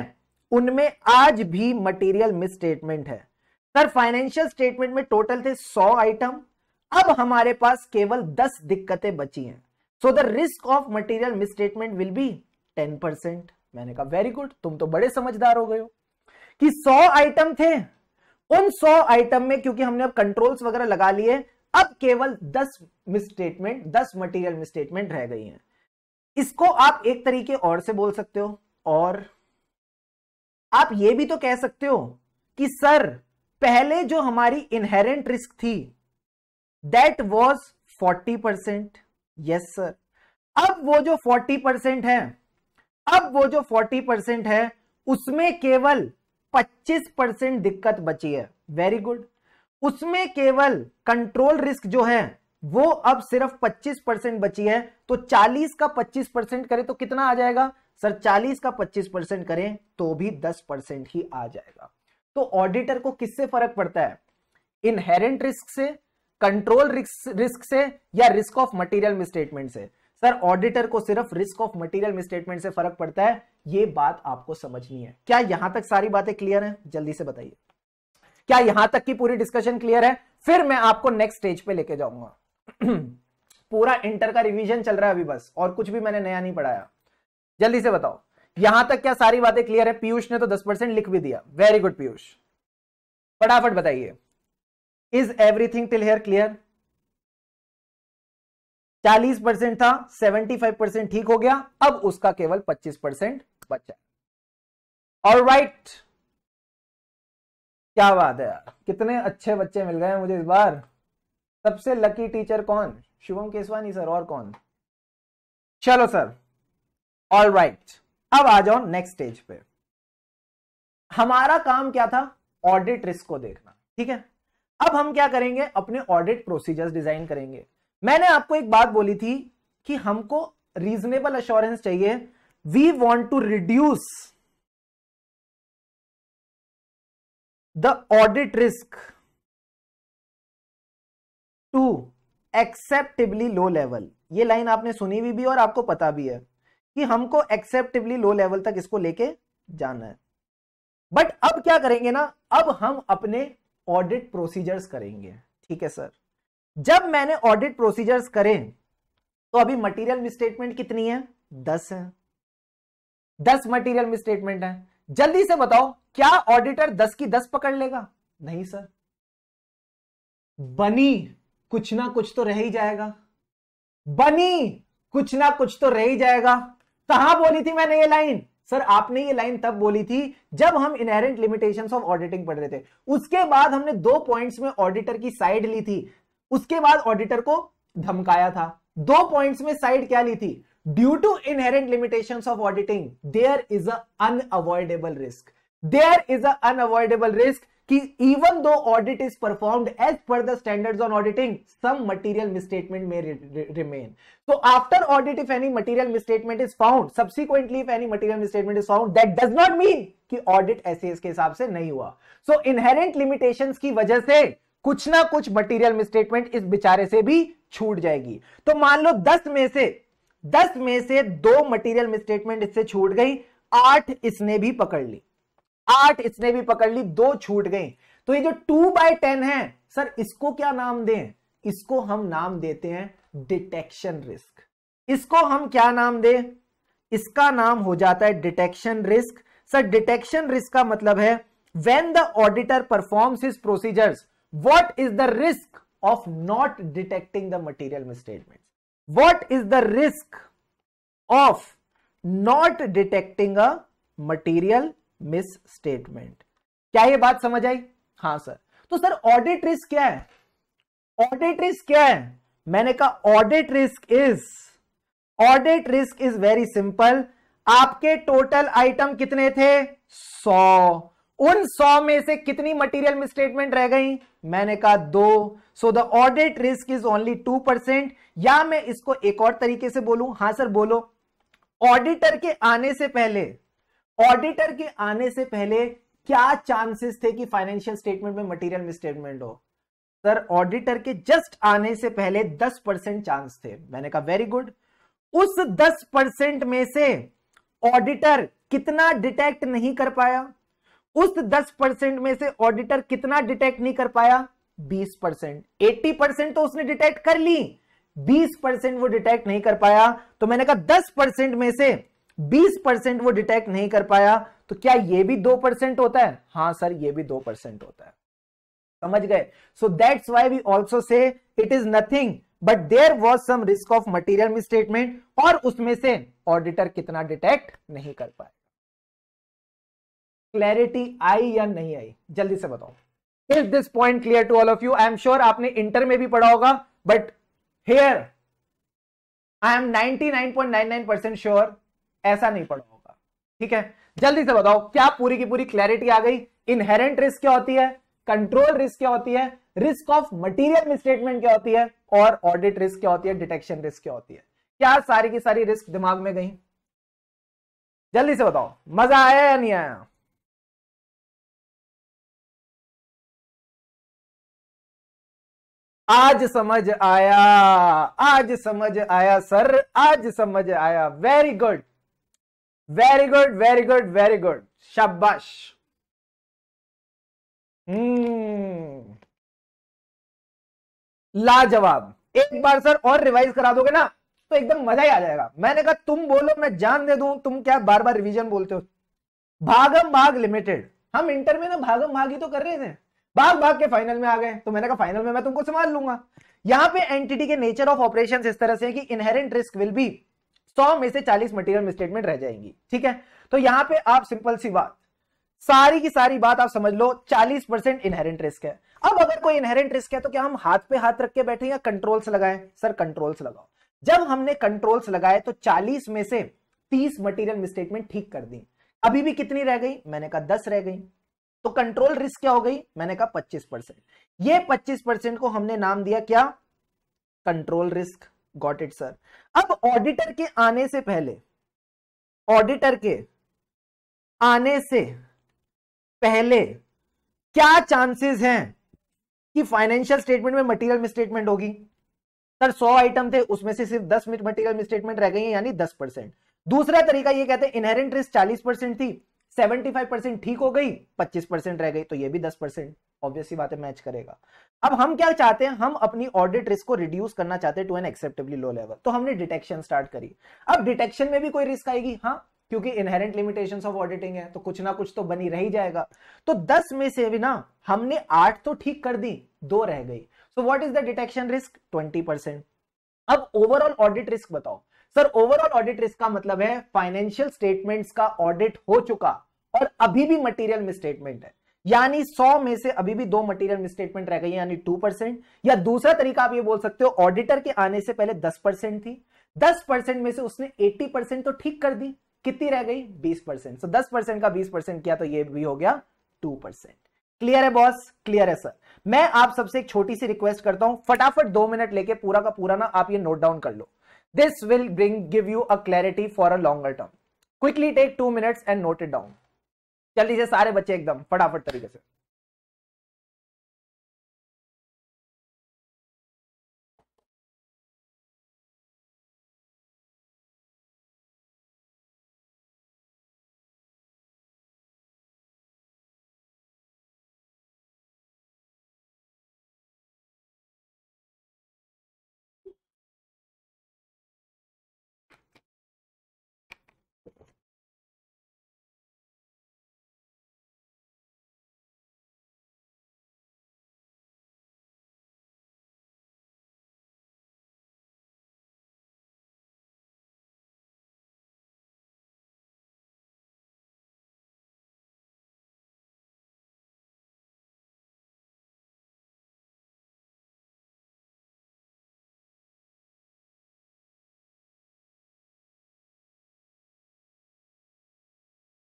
उनमें आज भी मटेरियल मिसस्टेटमेंट है सर फाइनेंशियल स्टेटमेंट में टोटल थे 100 आइटम अब हमारे पास केवल 10 दिक्कतें बची हैं so the risk of material misstatement will be 10 percent मैंने कहा वेरी गुड तुम तो बड़े समझदार हो गए हो कि 100 आइटम थे उन 100 आइटम में क्योंकि हमने अब कंट्रोल्स वगैरह लगा लिए अब केवल दस मिसस्टेटमेंट दस मटीरियल मिसस्टेटमेंट रह गई है इसको आप एक तरीके और से बोल सकते हो और आप ये भी तो कह सकते हो कि सर पहले जो हमारी इनहेरेंट रिस्क थी that was 40 percent yes sir अब वो जो 40 परसेंट है अब वो जो 40 परसेंट है उसमें केवल 25 परसेंट दिक्कत बची है वेरी गुड उसमें केवल कंट्रोल रिस्क जो है वो अब सिर्फ 25 परसेंट बची है तो 40 का 25 परसेंट करे तो कितना आ जाएगा सर 40 का 25 परसेंट करें तो भी 10 परसेंट ही आ जाएगा तो ऑडिटर को किससे फर्क पड़ता है इनहेरेंट रिस्क से कंट्रोल रिस्क से या रिस्क ऑफ मटेरियल मिसस्टेटमेंट से सर ऑडिटर को सिर्फ रिस्क ऑफ मटेरियल मिसस्टेटमेंट से फर्क पड़ता है ये बात आपको समझनी है क्या यहां तक सारी बातें क्लियर है जल्दी से बताइए क्या यहां तक की पूरी डिस्कशन क्लियर है फिर मैं आपको नेक्स्ट स्टेज पे लेके जाऊंगा <clears throat> पूरा इंटर का रिवीजन चल रहा है अभी बस और कुछ भी मैंने नया नहीं पढ़ाया जल्दी से बताओ यहां तक क्या सारी बातें क्लियर है पीयूष ने तो दस परसेंट लिख भी दिया वेरी गुड पीयूष फटाफट बताइए is everything till here clear चालीस परसेंट था सेवेंटी फाइव परसेंट ठीक हो गया अब उसका केवल पच्चीस परसेंट बचा और राइट क्या बात है यार कितने अच्छे बच्चे मिल गए मुझे इस बार सबसे लकी टीचर कौन शुभम केसवानी सर और कौन चलो सर ऑल राइट अब आ जाओ नेक्स्ट स्टेज पे हमारा काम क्या था ऑडिट रिस्क को देखना ठीक है अब हम क्या करेंगे अपने ऑडिट प्रोसीजर्स डिजाइन करेंगे मैंने आपको एक बात बोली थी कि हमको रीजनेबल अश्योरेंस चाहिए we want to reduce the audit risk to acceptably low level ये लाइन आपने सुनी हुई भी, भी और आपको पता भी है कि हमको एक्सेप्टिवली लो लेवल तक इसको लेके जाना है बट अब क्या करेंगे ना अब हम अपने ऑडिट प्रोसीजर्स करेंगे ठीक है सर जब मैंने ऑडिट प्रोसीजर्स करें तो अभी मटेरियल मिसस्टेटमेंट कितनी है दस है दस मटेरियल मिसस्टेटमेंट है जल्दी से बताओ क्या ऑडिटर दस की दस पकड़ लेगा नहीं सर बनी कुछ ना कुछ तो रह ही जाएगा बनी कुछ ना कुछ तो रह ही जाएगा कहा बोली थी मैंने ये लाइन सर आपने ये लाइन तब बोली थी जब हम इनहेरेंट लिमिटेशंस ऑफ ऑडिटिंग पढ़ रहे थे उसके बाद हमने दो पॉइंट्स में ऑडिटर की साइड ली थी उसके बाद ऑडिटर को धमकाया था दो पॉइंट्स में साइड क्या ली थी due to inherent limitations of auditing there is a unavoidable risk there is a unavoidable risk कि even though audit is performed as per the standards on auditing some material misstatement में remain so after audit if any material misstatement is found subsequently if any material misstatement is found that does not mean कि ऑडिट ऐसे के हिसाब से नहीं हुआ सो inherent limitation की वजह से कुछ ना कुछ मटीरियल मिसस्टेटमेंट इस बेचारे से भी छूट जाएगी तो मान लो दस में से दस में से दो मटीरियल मिसस्टेटमेंट इससे छूट गई आठ इसने भी पकड़ ली आठ इसने भी पकड़ ली दो छूट गई तो ये जो टू बाय टेन है सर इसको क्या नाम दें इसको हम नाम देते हैं डिटेक्शन रिस्क इसको हम क्या नाम दें इसका नाम हो जाता है detection risk sir detection risk का मतलब है when the auditor performs his procedures what is the risk of not detecting the material misstatement what is the risk of not detecting a material misstatement क्या ये बात समझ आई हाँ sir तो sir audit risk क्या है audit risk क्या है मैंने कहा audit risk is audit risk is very simple आपके टोटल आइटम कितने थे सौ उन सौ में से कितनी मटेरियल मिसस्टेटमेंट रह गई मैंने कहा दो so the audit risk is only two percent या मैं इसको एक और तरीके से बोलूं हां सर बोलो ऑडिटर के आने से पहले ऑडिटर के आने से पहले क्या चांसेस थे कि फाइनेंशियल स्टेटमेंट में मटेरियल मिसस्टेटमेंट हो सर ऑडिटर के जस्ट आने से पहले 10 परसेंट चांस थे मैंने कहा वेरी गुड उस 10 परसेंट में से ऑडिटर कितना डिटेक्ट नहीं कर पाया उस 10 परसेंट में से ऑडिटर कितना डिटेक्ट नहीं कर पाया 20 परसेंट एट्टी परसेंट तो उसने डिटेक्ट कर ली 20 परसेंट वो डिटेक्ट नहीं कर पाया तो मैंने कहा 10 परसेंट में से बीस परसेंट वो डिटेक्ट नहीं कर पाया तो क्या ये भी दो परसेंट होता है हाँ सर ये भी दो परसेंट होता है समझ गए so that's why we also say it is nothing but there was some risk of material misstatement और उसमें से ऑडिटर कितना डिटेक्ट नहीं कर पाए क्लैरिटी आई या नहीं आई जल्दी से बताओ is this point clear to all of you I am sure आपने इंटर में भी पढ़ा होगा but here I am 99.99 percent sure ऐसा नहीं पड़ा होगा ठीक है जल्दी से बताओ क्या पूरी की पूरी क्लैरिटी आ गई इनहेरेंट रिस्क क्या होती है कंट्रोल रिस्क क्या होती है रिस्क ऑफ मटीरियल मिसस्टेटमेंट क्या होती है और ऑडिट रिस्क क्या होती है डिटेक्शन रिस्क क्या होती है क्या सारी की सारी रिस्क दिमाग में गई जल्दी से बताओ मजा आया या नहीं आया आज समझ आया आज समझ आया सर आज समझ आया very good very good very good very good शाबाश लाजवाब एक बार सर और रिवाइज करा दोगे ना तो एकदम मजा ही आ जाएगा मैंने कहा तुम बोलो मैं जान दे दू तुम क्या बार बार रिवीजन बोलते हो भागम भाग लिमिटेड हम इंटर में ना भागम भाग ही तो कर रहे थे भाग भाग के फाइनल में आ गए तो मैंने कहा फाइनल में मैं तुमको संभाल लूंगा यहां पे एंटिटी के नेचर ऑफ ऑपरेशन इस तरह से कि इनहेरेंट रिस्क विल बी सौ में से चालीस मटीरियल स्टेटमेंट रह जाएंगी ठीक है तो यहां पर आप सिंपल सी बात सारी की सारी बात आप समझ लो 40 परसेंट इनहेरेंट रिस्क है अब अगर कोई इनहेरेंट रिस्क है तो क्या हम हाथ पे हाथ रख के बैठे या कंट्रोल्स लगाए सर कंट्रोल्स लगाओ जब हमने कंट्रोल्स लगाए तो 40 में से 30 मटेरियल मिसस्टेटमेंट ठीक कर दी अभी भी कितनी रह गई मैंने कहा 10 रह गई तो कंट्रोल रिस्क क्या हो गई मैंने कहा पच्चीस ये पच्चीस को हमने नाम दिया क्या control risk got it sir अब ऑडिटर के आने से पहले ऑडिटर के आने से पहले क्या चांसेस हैं कि फाइनेंशियल स्टेटमेंट में मटेरियल मिसस्टेटमेंट होगी सर 100 आइटम थे उसमें से सिर्फ 10 मटेरियल मिसस्टेटमेंट रह गई है यानी 10 परसेंट दूसरा तरीका ये कहते हैं इनहेरेंट रिस्क 40 परसेंट थी 75 परसेंट ठीक हो गई 25 परसेंट रह गई तो ये भी 10 परसेंट ऑब्वियसली बातें मैच करेगा अब हम क्या चाहते हैं हम अपनी ऑडिट रिस्क को रिड्यूस करना चाहते हैं to an acceptably low level तो हमने डिटेक्शन स्टार्ट करी अब डिटेक्शन में भी कोई रिस्क आएगी हाँ क्योंकि इनहेरेंट लिमिटेशंस ऑफ ऑडिटिंग है तो कुछ ना कुछ तो बनी रह ही जाएगा तो 10 में से भी ना हमने 8 तो ठीक कर दी दो रह गई so what is the detection risk 20% अब ओवरऑल ऑडिट रिस्क बताओ सर ओवरऑल ऑडिट रिस्क का मतलब है फाइनेंशियल स्टेटमेंट्स का ऑडिट हो चुका और अभी भी मटेरियल मिसस्टेटमेंट है यानी 100 में से अभी भी दो मटेरियल मिसस्टेटमेंट रह गई यानी टू परसेंट या दूसरा तरीका आप ये बोल सकते हो ऑडिटर के आने से पहले दस परसेंट थी दस परसेंट में से उसने एट्टी परसेंट तो ठीक कर दी कितनी रह गई 20 परसेंट सो दस परसेंट का बीस परसेंट किया तो ये भी हो गया टू परसेंट क्लियर है बॉस क्लियर है सर मैं आप सबसे एक छोटी सी रिक्वेस्ट करता हूं फटाफट दो मिनट लेके पूरा का पूरा ना आप ये नोट डाउन कर लो this will bring give you a clarity for a longer term quickly take two minutes and note it down चल लीजिए सारे बच्चे एकदम फटाफट तरीके से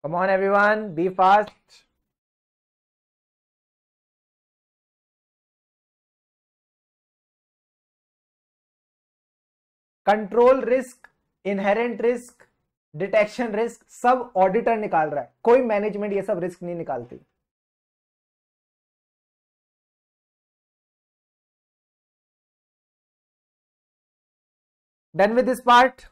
Come on, everyone, be fast. Control risk inherent risk detection risk सब ऑडिटर निकाल रहा है कोई मैनेजमेंट ये सब रिस्क नहीं निकालती डन विद दिस पार्ट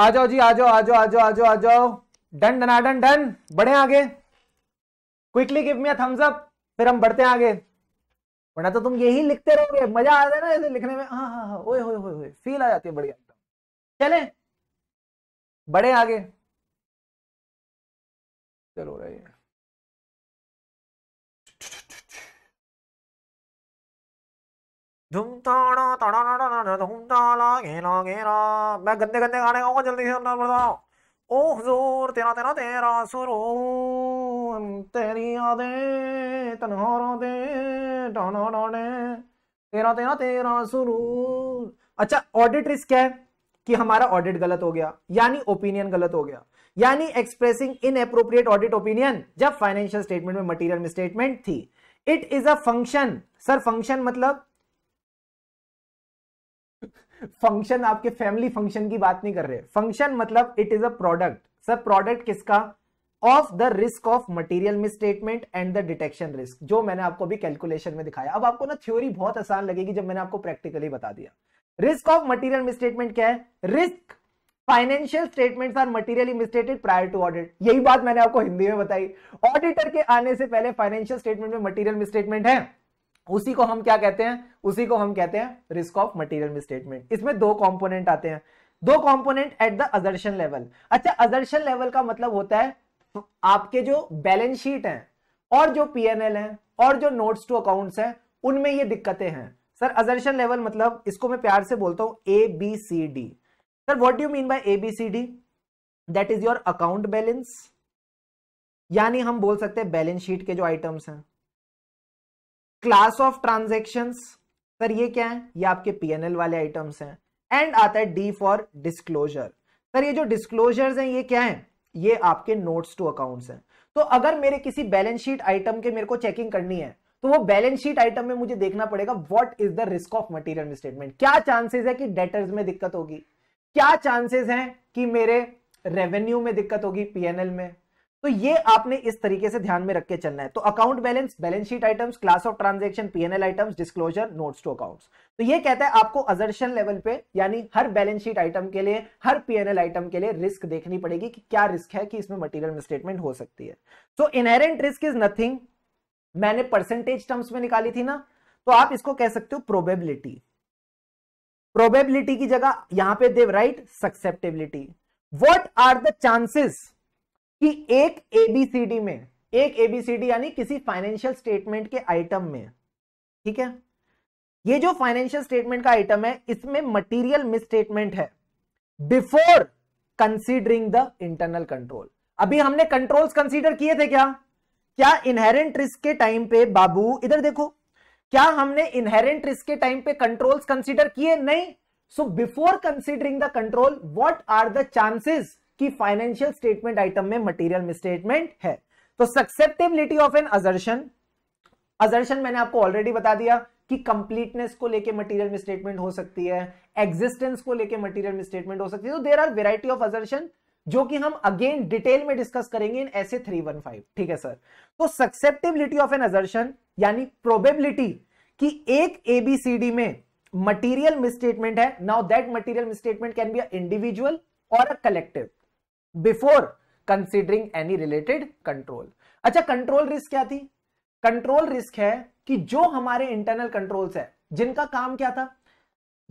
आ जाओ जी आ जाओ आ जाओ आ जाओ आ जाओ आ जाओ डन डना डन डन बढ़े आगे quickly give me a thumbs up फिर हम बढ़ते आगे वरना तो तुम यही लिखते रहोगे मजा आ जाए ना ऐसे लिखने में हाँ हाँ हाँ ओए होए होए होए फील आ जाती है बढ़िया चले बढ़े आगे चलो रही है मैं गंदे गंदे गाने जल्दी से बताओ ओ तेरा तेरा तेरा दे डाना डाने तेरा तेरा तेरा अच्छा ऑडिट रिस्क क्या है कि हमारा ऑडिट गलत हो गया यानी ओपिनियन गलत हो गया यानी expressing inappropriate audit opinion जब फाइनेंशियल स्टेटमेंट में मटीरियल स्टेटमेंट थी it is a function sir function मतलब फंक्शन आपके फैमिली फंक्शन की बात नहीं कर रहे फंक्शन मतलब it is a product sir product किसका of the risk of material misstatement and the detection risk जो मैंने आपको अभी कैलकुलेशन में दिखाया अब आपको ना थ्योरी बहुत आसान लगेगी जब मैंने आपको प्रैक्टिकली बता दिया रिस्क ऑफ मटेरियल मिसस्टेटमेंट क्या है risk financial statements are materially misstated prior to audit यही बात मैंने आपको हिंदी में बताई ऑडिटर के आने से पहले फाइनेंशियल स्टेटमेंट में मटेरियल मिसस्टेटमेंट है उसी को हम क्या कहते हैं उसी को हम कहते हैं रिस्क ऑफ मटेरियल मिसस्टेटमेंट इसमें दो कंपोनेंट आते हैं दो component at the assertion level अच्छा अजर्शन लेवल का मतलब होता है आपके जो बैलेंस शीट हैं और जो पीएनएल हैं और जो नोट्स टू अकाउंट्स हैं उनमें ये दिक्कतें हैं सर अजर्शन लेवल मतलब इसको मैं प्यार से बोलता हूं A B C D sir what do mean by A B C D that is your account balance यानी हम बोल सकते हैं बैलेंस शीट के जो आइटम्स हैं क्लास ऑफ ट्रांजेक्शन सर ये क्या है ये आपके पीएनएल वाले आइटम्स हैं एंड आता है डी फॉर डिस्क्लोजर सर ये जो डिस्क्लोजर्स हैं ये क्या है ये आपके नोट्स टू अकाउंट्स हैं तो अगर मेरे किसी बैलेंस शीट आइटम के मेरे को चेकिंग करनी है तो वो बैलेंस शीट आइटम में मुझे देखना पड़ेगा what is the risk of material misstatement क्या चांसेस है कि डेटर्स में दिक्कत होगी क्या चांसेस हैं कि मेरे रेवेन्यू में दिक्कत होगी पीएनएल में तो ये आपने इस तरीके से ध्यान में रख के चलना है तो account balance balance sheet items class of transaction P N L items disclosure notes to accounts तो ये कहता है आपको अजर्शन लेवल पे यानी हर बैलेंस शीट आइटम के लिए हर पीएनएल आइटम के लिए रिस्क देखनी पड़ेगी कि क्या रिस्क है कि इसमें मटीरियल मिसस्टेटमेंट हो सकती है so inherent risk is nothing मैंने परसेंटेज टर्म्स में निकाली थी ना तो आप इसको कह सकते हो प्रोबेबिलिटी प्रोबेबिलिटी की जगह यहां पे देव right susceptibility what are the chances कि एक एबीसीडी में एक एबीसीडी यानी किसी फाइनेंशियल स्टेटमेंट के आइटम में ठीक है ये जो फाइनेंशियल स्टेटमेंट का आइटम है इसमें मटेरियल मिसस्टेटमेंट है before considering the internal control अभी हमने कंट्रोल्स कंसीडर किए थे क्या क्या इनहेरेंट रिस्क के टाइम पे बाबू इधर देखो क्या हमने इनहेरेंट रिस्क के टाइम पे कंट्रोल्स कंसीडर किए नहीं so before considering the control what are the chances कि फाइनेंशियल स्टेटमेंट आइटम में मटेरियल मिसस्टेटमेंट है तो सक्सेप्टेबिलिटी ऑफ एन अजर्शन अजर्शन मैंने आपको ऑलरेडी बता दिया कि कंप्लीटनेस को लेके मटेरियल मिसस्टेटमेंट हो सकती है एग्जिस्टेंस को लेके मटेरियल मिसस्टेटमेंट हो सकती है तो there are variety of assertion जो कि हम अगेन डिटेल में डिस्कस करेंगे इन ऐसे फाइव ठीक है सर तो सक्सेप्टेबिलिटी ऑफ एन अजर्शन यानी प्रोबेबिलिटी कि एक एबीसीडी में मटेरियल मिसस्टेटमेंट है now that material misstatement can be individual और a collective before considering any related control अच्छा कंट्रोल रिस्क क्या थी कंट्रोल रिस्क है कि जो हमारे इंटरनल कंट्रोल्स है जिनका काम क्या था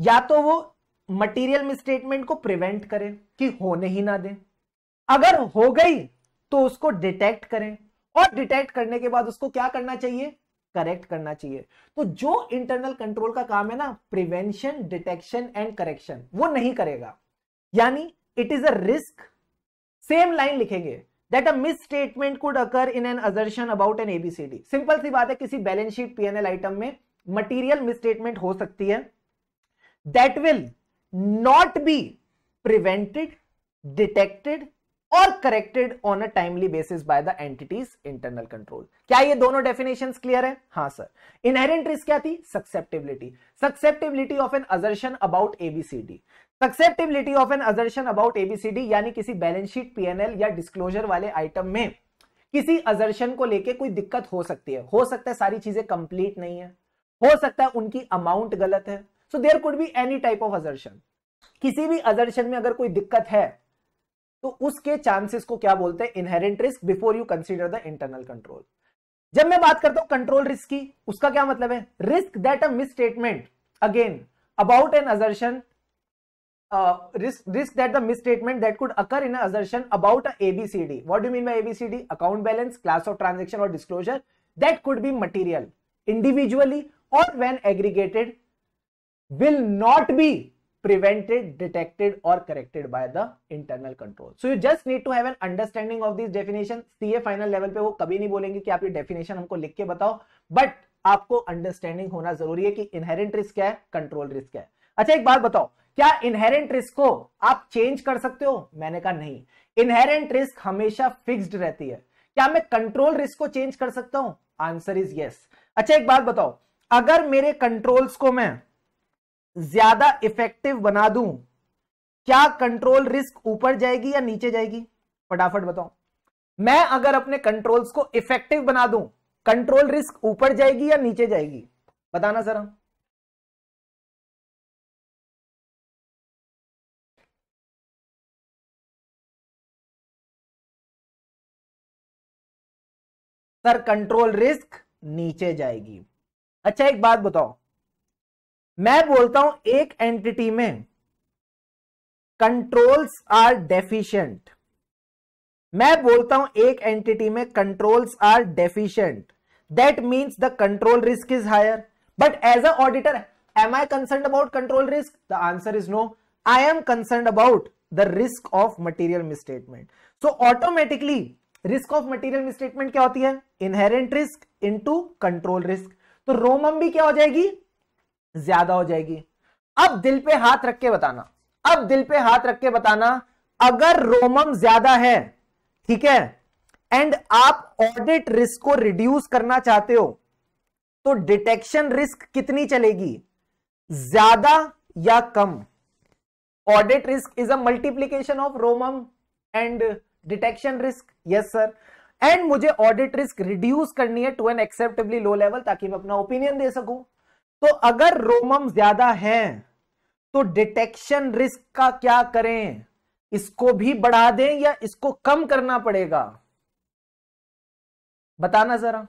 या तो वो मटेरियल मिसस्टेटमेंट को प्रिवेंट करें कि होने ही ना दें अगर हो गई तो उसको डिटेक्ट करें और डिटेक्ट करने के बाद उसको क्या करना चाहिए करेक्ट करना चाहिए तो जो इंटरनल कंट्रोल का काम है ना प्रिवेंशन डिटेक्शन एंड करेक्शन वो नहीं करेगा यानी it is a risk same line लिखेंगे that a misstatement could occur in an assertion about an A B C D simple सी बात है किसी बैलेंस शीट पीएनएल आइटम में मटीरियल मिस स्टेटमेंट हो सकती है that will not be prevented detected और corrected on a timely basis by the entity's internal control क्या ये दोनों डेफिनेशंस क्लियर है हाँ सर इनहेरेंट रिस्क क्या थी susceptibility susceptibility of an assertion about A B C D susceptibility of an assertion about A B C D यानी किसी बैलेंस शीट पीएनएल या डिस्क्लोजर वाले आइटम में किसी अजर्शन को लेके कोई दिक्कत हो सकती है हो सकता है सारी चीजें कंप्लीट नहीं है हो सकता है उनकी अमाउंट गलत है so there could be any type of assertion किसी भी अजर्शन में अगर कोई दिक्कत है तो उसके चांसेस को क्या बोलते हैं inherent risk before you consider the internal control जब मैं बात करता हूं कंट्रोल रिस्क की उसका क्या मतलब है risk that a misstatement again about an assertion risk risk that the misstatement that could occur in an assertion about a ABCD. What do you mean by ABCD? Account balance, class of transaction or disclosure that could be material individually or when aggregated will not be prevented, detected or corrected by the internal control. So you just need to have an understanding of these definition. CA final level पे वो कभी नहीं बोलेंगे कि आप ये definition हमको लिख के बताओ but आपको अंडरस्टैंडिंग होना जरूरी है कि इनहेरेंट रिस्क क्या है कंट्रोल रिस्क क्या है अच्छा एक बात बताओ क्या इनहेरेंट रिस्क को आप चेंज कर सकते हो मैंने कहा नहीं इनहेरेंट रिस्क हमेशा फिक्स्ड रहती है क्या मैं कंट्रोल रिस्क को चेंज कर सकता हूं आंसर इज यस अच्छा एक बात बताओ अगर मेरे कंट्रोल्स को मैं ज्यादा इफेक्टिव बना दू क्या कंट्रोल रिस्क ऊपर जाएगी या नीचे जाएगी फटाफट बताओ मैं अगर अपने कंट्रोल्स को इफेक्टिव बना दूं कंट्रोल रिस्क ऊपर जाएगी या नीचे जाएगी बताना जरा सर कंट्रोल रिस्क नीचे जाएगी अच्छा एक बात बताओ मैं बोलता हूं एक एंटिटी में कंट्रोल्स आर डेफिशिएंट मैं बोलता हूं एक एंटिटी में controls are deficient that means the control risk is higher but as a auditor am I concern about control risk the answer is no I am concern about the risk of material misstatement so automatically risk of material misstatement क्या होती है inherent risk into control risk तो ROMM भी क्या हो जाएगी ज्यादा हो जाएगी अब दिल पे हाथ रख के बताना अब दिल पे हाथ रख के बताना अगर रोमम ज्यादा है ठीक है एंड आप ऑडिट रिस्क को रिड्यूस करना चाहते हो तो डिटेक्शन रिस्क कितनी चलेगी ज्यादा या कम audit risk is a multiplication of ROMM and detection risk yes sir and मुझे ऑडिट रिस्क रिड्यूस करनी है to an acceptably low level ताकि मैं अपना ओपिनियन दे सकूं तो अगर रोमम ज्यादा है तो डिटेक्शन रिस्क का क्या करें इसको भी बढ़ा दें या इसको कम करना पड़ेगा बताना जरा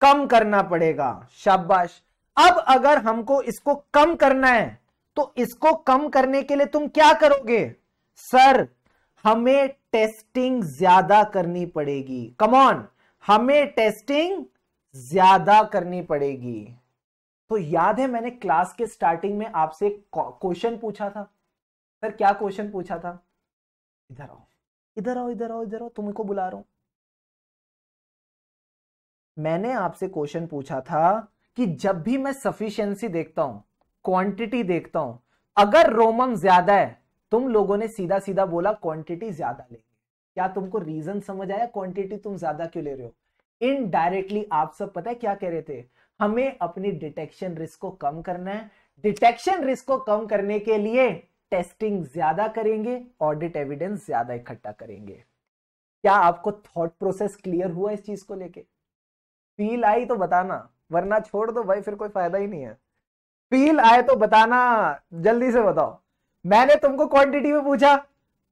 कम करना पड़ेगा शाबाश अब अगर हमको इसको कम करना है तो इसको कम करने के लिए तुम क्या करोगे सर हमें टेस्टिंग ज्यादा करनी पड़ेगी कमॉन हमें टेस्टिंग ज्यादा करनी पड़ेगी तो याद है मैंने क्लास के स्टार्टिंग में आपसे क्वेश्चन पूछा था सर क्या क्वेश्चन पूछा था इधर आओ इधर आओ इधर आओ इधर आओ तुमको बुला रहा हूं मैंने आपसे क्वेश्चन पूछा था कि जब भी मैं सफिशियंसी देखता हूं क्वांटिटी देखता हूं अगर रोमम ज्यादा है तुम लोगों ने सीधा सीधा बोला क्वांटिटी ज्यादा लेंगे क्या तुमको रीजन समझ आया क्वांटिटी तुम ज्यादा क्यों ले रहे हो इनडायरेक्टली आप सब पता है क्या कह रहे थे हमें अपनी डिटेक्शन रिस्क को कम करना है डिटेक्शन रिस्क को कम करने के लिए टेस्टिंग ज्यादा करेंगे ऑडिट एविडेंस ज्यादा इकट्ठा करेंगे क्या आपको थॉट प्रोसेस क्लियर हुआ इस चीज को लेके फील आई तो बताना वरना छोड़ दो भाई फिर कोई फायदा ही नहीं है फील आए तो बताना जल्दी से बताओ मैंने तुमको क्वांटिटी में पूछा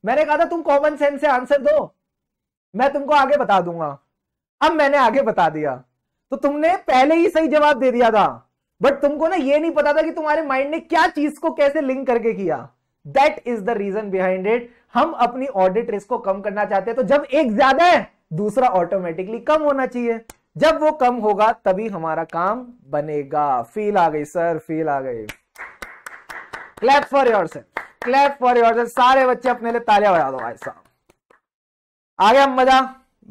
मैंने कहा था तुम कॉमन सेंस से आंसर दो मैं तुमको आगे बता दूंगा अब मैंने आगे बता दिया तो तुमने पहले ही सही जवाब दे दिया था बट तुमको ना ये नहीं पता था कि तुम्हारे माइंड ने क्या चीज को कैसे लिंक करके किया that is the reason behind it हम अपनी ऑडिट रिस्क को कम करना चाहते हैं तो जब एक ज्यादा है दूसरा ऑटोमेटिकली कम होना चाहिए जब वो कम होगा तभी हमारा काम बनेगा फील आ गई सर फील आ गई clap for your sir clap for your सारे बच्चे अपने लिए तालियां बजा दो भाई साहब आ गया मजा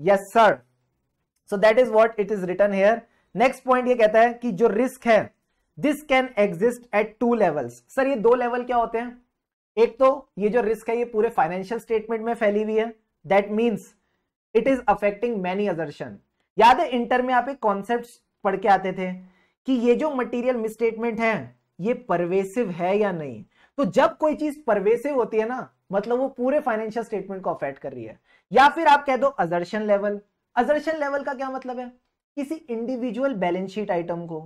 yes sir so that is what it is return here next point ये कहता है कि जो रिस्क है this can exist at two levels sir ये दो लेवल क्या होते हैं एक तो ये जो रिस्क है ये पूरे फाइनेंशियल स्टेटमेंट में फैली हुई है that means it is affecting many assertion याद है इंटर में आप एक कॉन्सेप्ट पढ़ के आते थे कि ये जो मटेरियल मिसस्टेटमेंट है ये परवेसिव है या नहीं तो जब कोई चीज परवेसिव होती है ना मतलब वो पूरे फाइनेंशियल स्टेटमेंट को अफेक्ट कर रही है या फिर आप कह दो अजर्शन लेवल अजर्शन लेवल का क्या मतलब है किसी इंडिविजुअल बैलेंस शीट आइटम को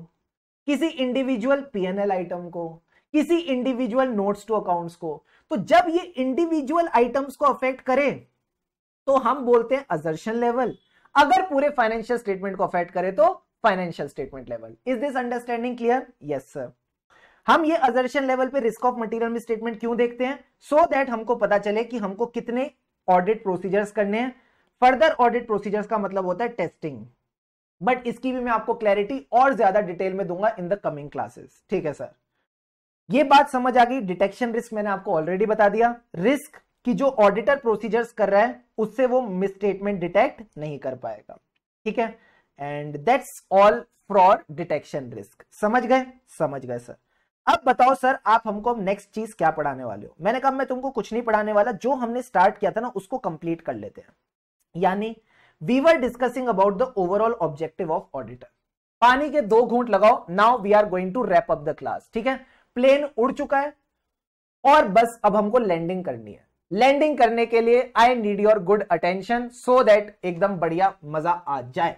किसी इंडिविजुअल पीएनएल आइटम को किसी इंडिविजुअल नोट्स टू अकाउंट्स को तो जब ये इंडिविजुअल आइटम्स को अफेक्ट करे तो हम बोलते हैं अजर्शन लेवल अगर पूरे फाइनेंशियल स्टेटमेंट को अफेक्ट करे तो financial statement level is this understanding clear yes sir हम ये अजर्शन लेवल पे रिस्क ऑफ मटेरियल में स्टेटमेंट क्यों देखते हैं सो so दैट हमको पता चले कि हमको कितने ऑडिट प्रोसीजर्स करने हैं फर्दर ऑडिट प्रोसीजर्स का मतलब होता है टेस्टिंग बट इसकी भी मैं आपको क्लैरिटी और ज्यादा डिटेल में दूंगा इन द कमिंग क्लासेस ठीक है सर ये बात समझ आ गई डिटेक्शन रिस्क मैंने आपको ऑलरेडी बता दिया रिस्क कि जो ऑडिटर प्रोसीजर्स कर रहा है उससे वो मिसस्टेटमेंट डिटेक्ट नहीं कर पाएगा ठीक है and that's all fraud detection risk समझ गए समझ गए सर अब बताओ सर आप हमको नेक्स्ट चीज क्या पढ़ाने वाले हो मैंने कहा मैं तुमको कुछ नहीं पढ़ाने वाला जो हमने स्टार्ट किया था ना उसको कंप्लीट कर लेते हैं यानी we were discussing about the overall objective of auditor पानी के दो घूंट लगाओ now we are going to wrap up the class ठीक है प्लेन उड़ चुका है और बस अब हमको लैंडिंग करनी है लैंडिंग करने के लिए I need your good attention so that एकदम बढ़िया मजा आ जाए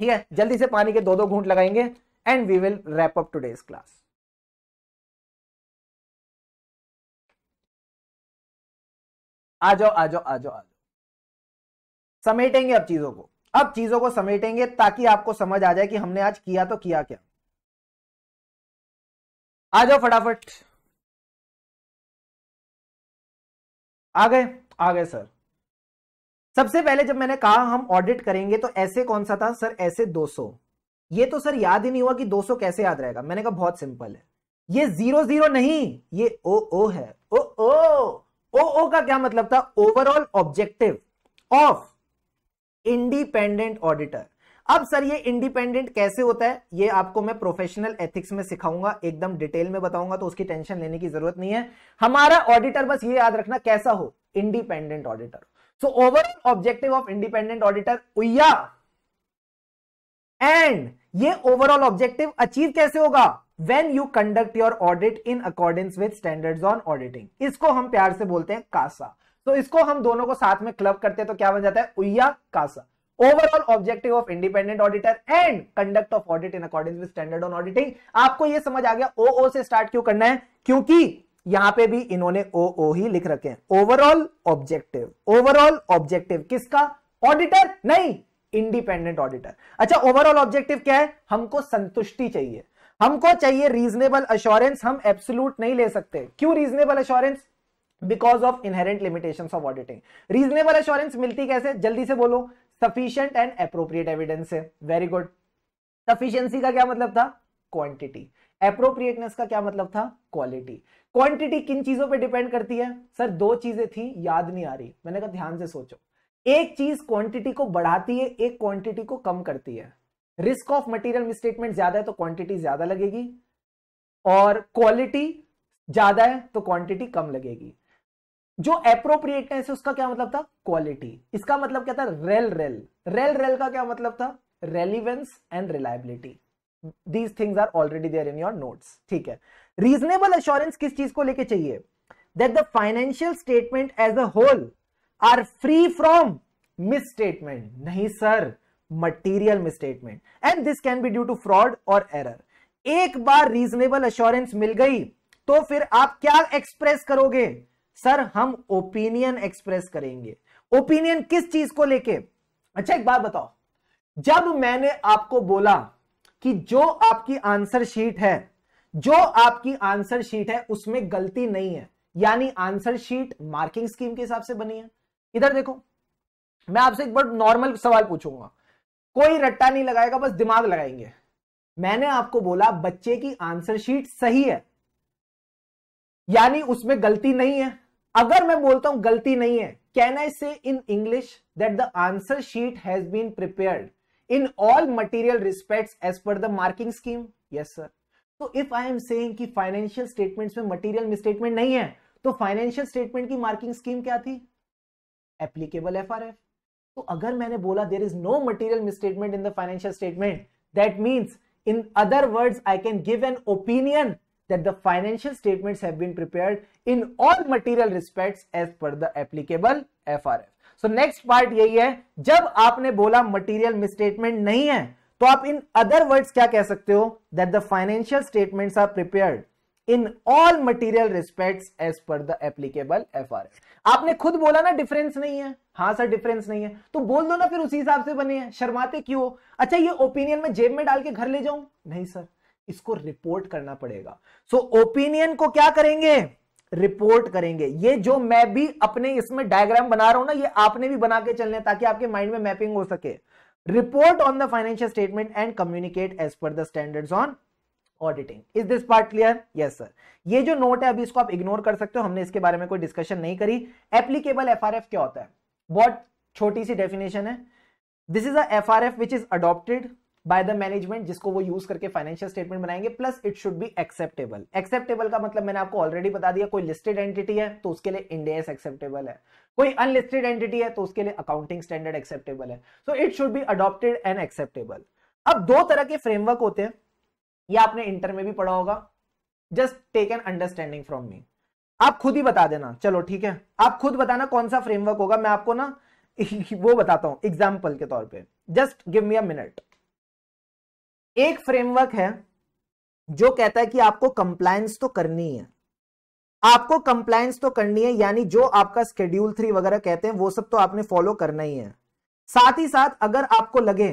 ठीक है जल्दी से पानी के दो दो घूंट लगाएंगे and we will wrap up today's class आ जाओ आ जाओ आ जाओ आ जाओ समेटेंगे अब चीजों को अब चीजों को समेटेंगे ताकि आपको समझ आ जाए कि हमने आज किया तो किया क्या आ जाओ फटाफट आ गए आ गए सर सबसे पहले जब मैंने कहा हम ऑडिट करेंगे तो ऐसे कौन सा था सर ऐसे 200 ये तो सर याद ही नहीं हुआ कि 200 कैसे याद रहेगा मैंने कहा बहुत सिंपल है ये जीरो जीरो नहीं ये ओ ओ है ओ ओ ओ ओ का क्या मतलब था overall objective of independent auditor अब सर ये इंडिपेंडेंट कैसे होता है ये आपको मैं प्रोफेशनल एथिक्स में सिखाऊंगा एकदम डिटेल में बताऊंगा तो उसकी टेंशन लेने की जरूरत नहीं है हमारा ऑडिटर बस ये याद रखना कैसा हो independent auditor so over objective of independent auditor उइया एंड ये ओवरऑल ऑब्जेक्टिव अचीव कैसे होगा when you conduct your audit in accordance with standards on auditing इसको हम प्यार से बोलते हैं कासा तो इसको हम दोनों को साथ में क्लब करते हैं तो क्या बन जाता है उइया कासा overall objective of independent auditor and conduct of audit in according with standard on auditing आपको ये समझ आ गया ओओ से स्टार्ट क्यों करना है क्योंकि यहां पे भी इन्होंने ओओ ही लिख रखे हैं ओवरऑल ऑब्जेक्टिव ओवरऑल ऑब्जेक्टिव किसका ऑडिटर नहीं इंडिपेंडेंट ऑडिटर अच्छा ओवरऑल ऑब्जेक्टिव क्या है हमको संतुष्टि चाहिए हमको चाहिए रीजनेबल अश्योरेंस हम एब्सोल्यूट नहीं ले सकते क्यों reasonable assurance because of inherent limitation of auditing reasonable assurance मिलती कैसे जल्दी से बोलो सफिशियंट एंड अप्रोप्रिएट एविडेंस है वेरी गुड सफिशियंसी का क्या मतलब था क्वांटिटी अप्रोप्रिएटनेस का क्या मतलब था क्वालिटी क्वांटिटी किन चीजों पे डिपेंड करती है सर दो चीजें थी याद नहीं आ रही मैंने कहा ध्यान से सोचो एक चीज क्वांटिटी को बढ़ाती है एक क्वांटिटी को कम करती है रिस्क ऑफ मटेरियल मिसस्टेटमेंट ज्यादा है तो क्वांटिटी ज्यादा लगेगी और क्वालिटी ज्यादा है तो क्वांटिटी कम लगेगी जो अप्रोप्रिएटनेस है उसका क्या मतलब था क्वालिटी इसका मतलब क्या था रेल रेल रेल रेल का क्या मतलब था relevance and reliability these things are already there in your notes ठीक है रीजनेबल अश्योरेंस किस चीज को लेके चाहिए that the financial statement as a whole are free from misstatement नहीं sir material misstatement and this can be due to fraud और error एक बार रीजनेबल अश्योरेंस मिल गई तो फिर आप क्या एक्सप्रेस करोगे सर हम ओपिनियन एक्सप्रेस करेंगे ओपिनियन किस चीज को लेके अच्छा एक बात बताओ जब मैंने आपको बोला कि जो आपकी आंसर शीट है जो आपकी आंसर शीट है उसमें गलती नहीं है यानी आंसर शीट मार्किंग स्कीम के हिसाब से बनी है इधर देखो मैं आपसे एक बड़ नॉर्मल सवाल पूछूंगा कोई रट्टा नहीं लगाएगा बस दिमाग लगाएंगे मैंने आपको बोला बच्चे की आंसर शीट सही है यानी उसमें गलती नहीं है अगर मैं बोलता हूं गलती नहीं है can I say in English that the answer sheet has been prepared in all material respects as per the marking scheme yes sir तो इफ आई एम सेइंग कि फाइनेंशियल स्टेटमेंट्स में मटेरियल मिसस्टेटमेंट नहीं है तो financial statement की marking scheme क्या थी applicable F तो अगर मैंने बोला there is no material misstatement in the financial statement that means in other words I can give an opinion that the financial statements have been prepared in all material respects as per the applicable FRF. So next part यही है जब आपने बोला material misstatement नहीं है तो आप इन other words क्या कह सकते हो that the financial statements are prepared in all material respects as per the applicable FRS आपने खुद बोला ना डिफरेंस नहीं है हाँ सर डिफरेंस नहीं है तो बोल दो ना फिर उसी हिसाब से बने हैं शर्माते क्यों अच्छा ये ओपिनियन में जेब में डाल के घर ले जाऊं नहीं सर इसको रिपोर्ट करना पड़ेगा सो so, ओपिनियन को क्या करेंगे रिपोर्ट करेंगे ये जो मैं भी अपने इसमें डायग्राम बना रहा हूं ना ये आपने भी बना के चलने ताकि आपके माइंड में मैपिंग हो सके report on the financial statement and communicate as per the standards on auditing is this part clear yes sir ये जो नोट है अभी इसको आप इग्नोर कर सकते हो हमने इसके बारे में कोई डिस्कशन नहीं करी एप्लीकेबल एफ क्या होता है बहुत छोटी सी डेफिनेशन है this is F R F which is adopted by the management जिसको वो यूज करके फाइनेंशियल स्टेटमेंट बनाएंगे plus it should be acceptable acceptable का मतलब मैंने आपको ऑलरेडी बता दिया कोई लिस्टेड एंटिटी है तो उसके लिए इंडेस एक्सेप्टेबल है कोई अनलिस्टेड एंटिटी है तो उसके लिए अकाउंटिंग स्टैंडर्ड एक्सेप्टेबल है so it should be adopted and acceptable अब दो तरह के फ्रेमवर्क होते हैं ये आपने इंटर में भी पढ़ा होगा just take an understanding from me आप खुद ही बता देना चलो ठीक है आप खुद बताना कौन सा फ्रेमवर्क होगा मैं आपको ना <laughs> वो बताता हूँ एग्जाम्पल के तौर पर just give me a minute एक फ्रेमवर्क है जो कहता है कि आपको कंप्लायंस तो करनी है आपको कंप्लायंस तो करनी है यानी जो आपका स्केड्यूल थ्री वगैरह कहते हैं वो सब तो आपने फॉलो करना ही है साथ ही साथ अगर आपको लगे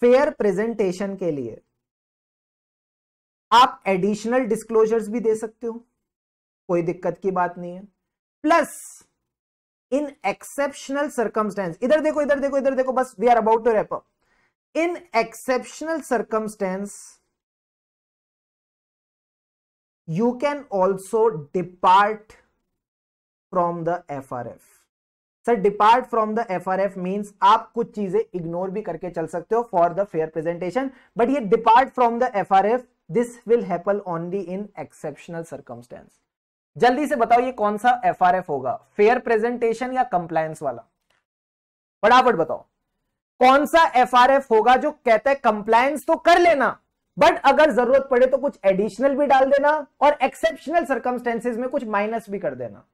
फेयर प्रेजेंटेशन के लिए आप एडिशनल डिस्क्लोजर्स भी दे सकते हो कोई दिक्कत की बात नहीं है प्लस इन एक्सेप्शनल सर्कमस्टेंस इधर देखो इधर देखो इधर देखो बस we are about to wrap up circumstance you can also depart from the F R F sir depart from the F R F means आप कुछ चीजें इग्नोर भी करके चल सकते हो for the fair presentation but ये depart from the F R F this will happen only in exceptional circumstance जल्दी से बताओ ये कौन सा एफ आर एफ होगा फेयर प्रेजेंटेशन या कंप्लायंस वाला फटाफट बताओ कौन सा एफआरएफ होगा जो कहता है कंप्लायंस तो कर लेना बट अगर जरूरत पड़े तो कुछ एडिशनल भी डाल देना और एक्सेप्शनल सर्कमस्टेंसेज में कुछ माइनस भी कर देना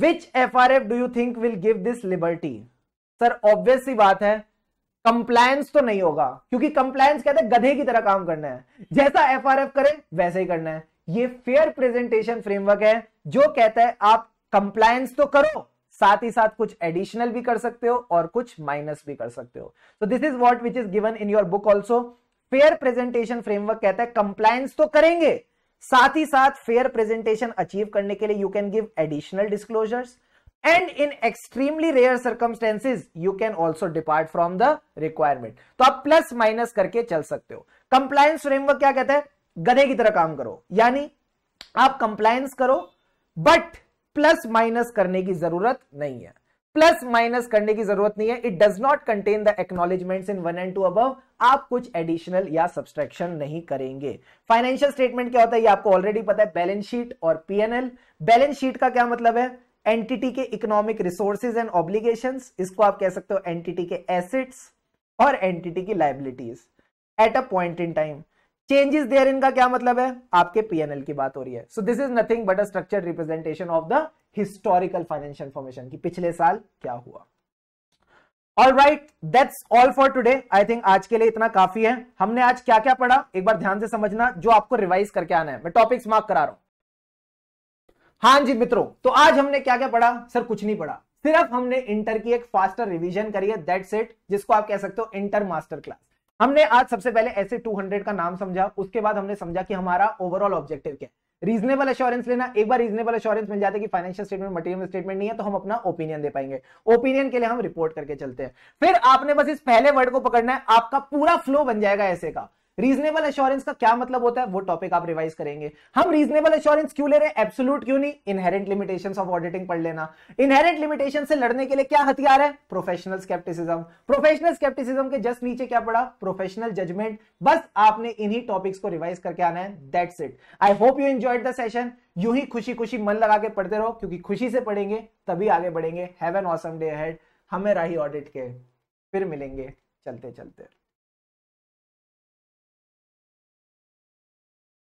which F R F do you think will give this liberty sir obvious बात है कंप्लायंस तो नहीं होगा क्योंकि कंप्लायंस कहते हैं गधे की तरह काम करना है जैसा एफ आर एफ करे वैसे ही करना है ये फेयर प्रेजेंटेशन फ्रेमवर्क है जो कहता है आप कंप्लायंस तो करो साथ ही साथ कुछ एडिशनल भी कर सकते हो और कुछ माइनस भी कर सकते हो so this is what which is given in your book also fair presentation framework कहता है कंप्लायंस तो करेंगे साथ ही साथ फेयर प्रेजेंटेशन अचीव करने के लिए you can give additional disclosures and in extremely rare circumstances you can also depart from the requirement तो आप प्लस माइनस करके चल सकते हो कंप्लायंस फ्रेमवर्क क्या कहता है गधे की तरह काम करो यानी आप कंप्लायंस करो बट प्लस माइनस करने की जरूरत नहीं है प्लस माइनस करने की जरूरत नहीं है it does not contain the acknowledgement in one and two अब आप कुछ एडिशनल या सब्सट्रैक्शन नहीं करेंगे फाइनेंशियल स्टेटमेंट क्या होता है ये आपको ऑलरेडी पता है बैलेंस शीट और पीएनएल बैलेंस शीट का क्या मतलब है एंटिटी के इकोनॉमिक रिसोर्सेज एंड ऑब्लिगेशन इसको आप कह सकते हो एंटिटी के एसेट्स और एंटिटी की liabilities at a point in time changes there इनका क्या मतलब है आपके पीएनएल की बात हो रही है so this is nothing but a structure representation of the historical financial information की पिछले साल क्या हुआ all right that's all for today I think आज के लिए इतना काफी है हमने आज क्या क्या पढ़ा एक बार ध्यान से समझना जो आपको रिवाइज करके आना है मैं टॉपिक्स मार्क करा रहा हूं हाँ जी मित्रों तो आज हमने क्या क्या पढ़ा सर कुछ नहीं पढ़ा सिर्फ हमने इंटर की एक फास्टर रिवीजन करी है दैट्स इट जिसको आप कह सकते हो इंटर मास्टर क्लास हमने आज सबसे पहले ऐसे 200 का नाम समझा उसके बाद हमने समझा कि हमारा ओवरऑल ऑब्जेक्टिव क्या है रीजनेबल एश्योरेंस लेना एक बार रीजनेबल एश्योरेंस मिल जाता है कि फाइनेंशियल स्टेटमेंट मटेरियल स्टेटमेंट नहीं है तो हम अपना ओपिनियन दे पाएंगे ओपिनियन के लिए हम रिपोर्ट करके चलते हैं फिर आपने बस इस पहले वर्ड को पकड़ना है आपका पूरा फ्लो बन जाएगा ऐसे का रीजनेबल एश्योरेंस का क्या मतलब होता है वो टॉपिक आप रिवाइज करेंगे हम रीजनेबल एश्योरेंस क्यों ले रहे हैं एब्सोल्यूट क्यों नहीं इनहेरेंट लिमिटेशन ऑफ ऑडिटिंग पढ़ लेना इनहेरेंट लिमिटेशन से लड़ने के लिए क्या हथियार है प्रोफेशनल स्केप्टिसिज्म प्रोफेशनल स्केप्टिसिज्म के जस्ट नीचे क्या पड़ा प्रोफेशनल जजमेंट बस आपने इन्हीं टॉपिक्स को रिवाइज करके आना है that's it I hope you enjoyed the session यू ही खुशी खुशी मन लगा के पढ़ते रहो क्योंकि खुशी से पढ़ेंगे तभी आगे बढ़ेंगे हैव एन ऑसम डे हेड हमें राही ऑडिट के फिर मिलेंगे चलते चलते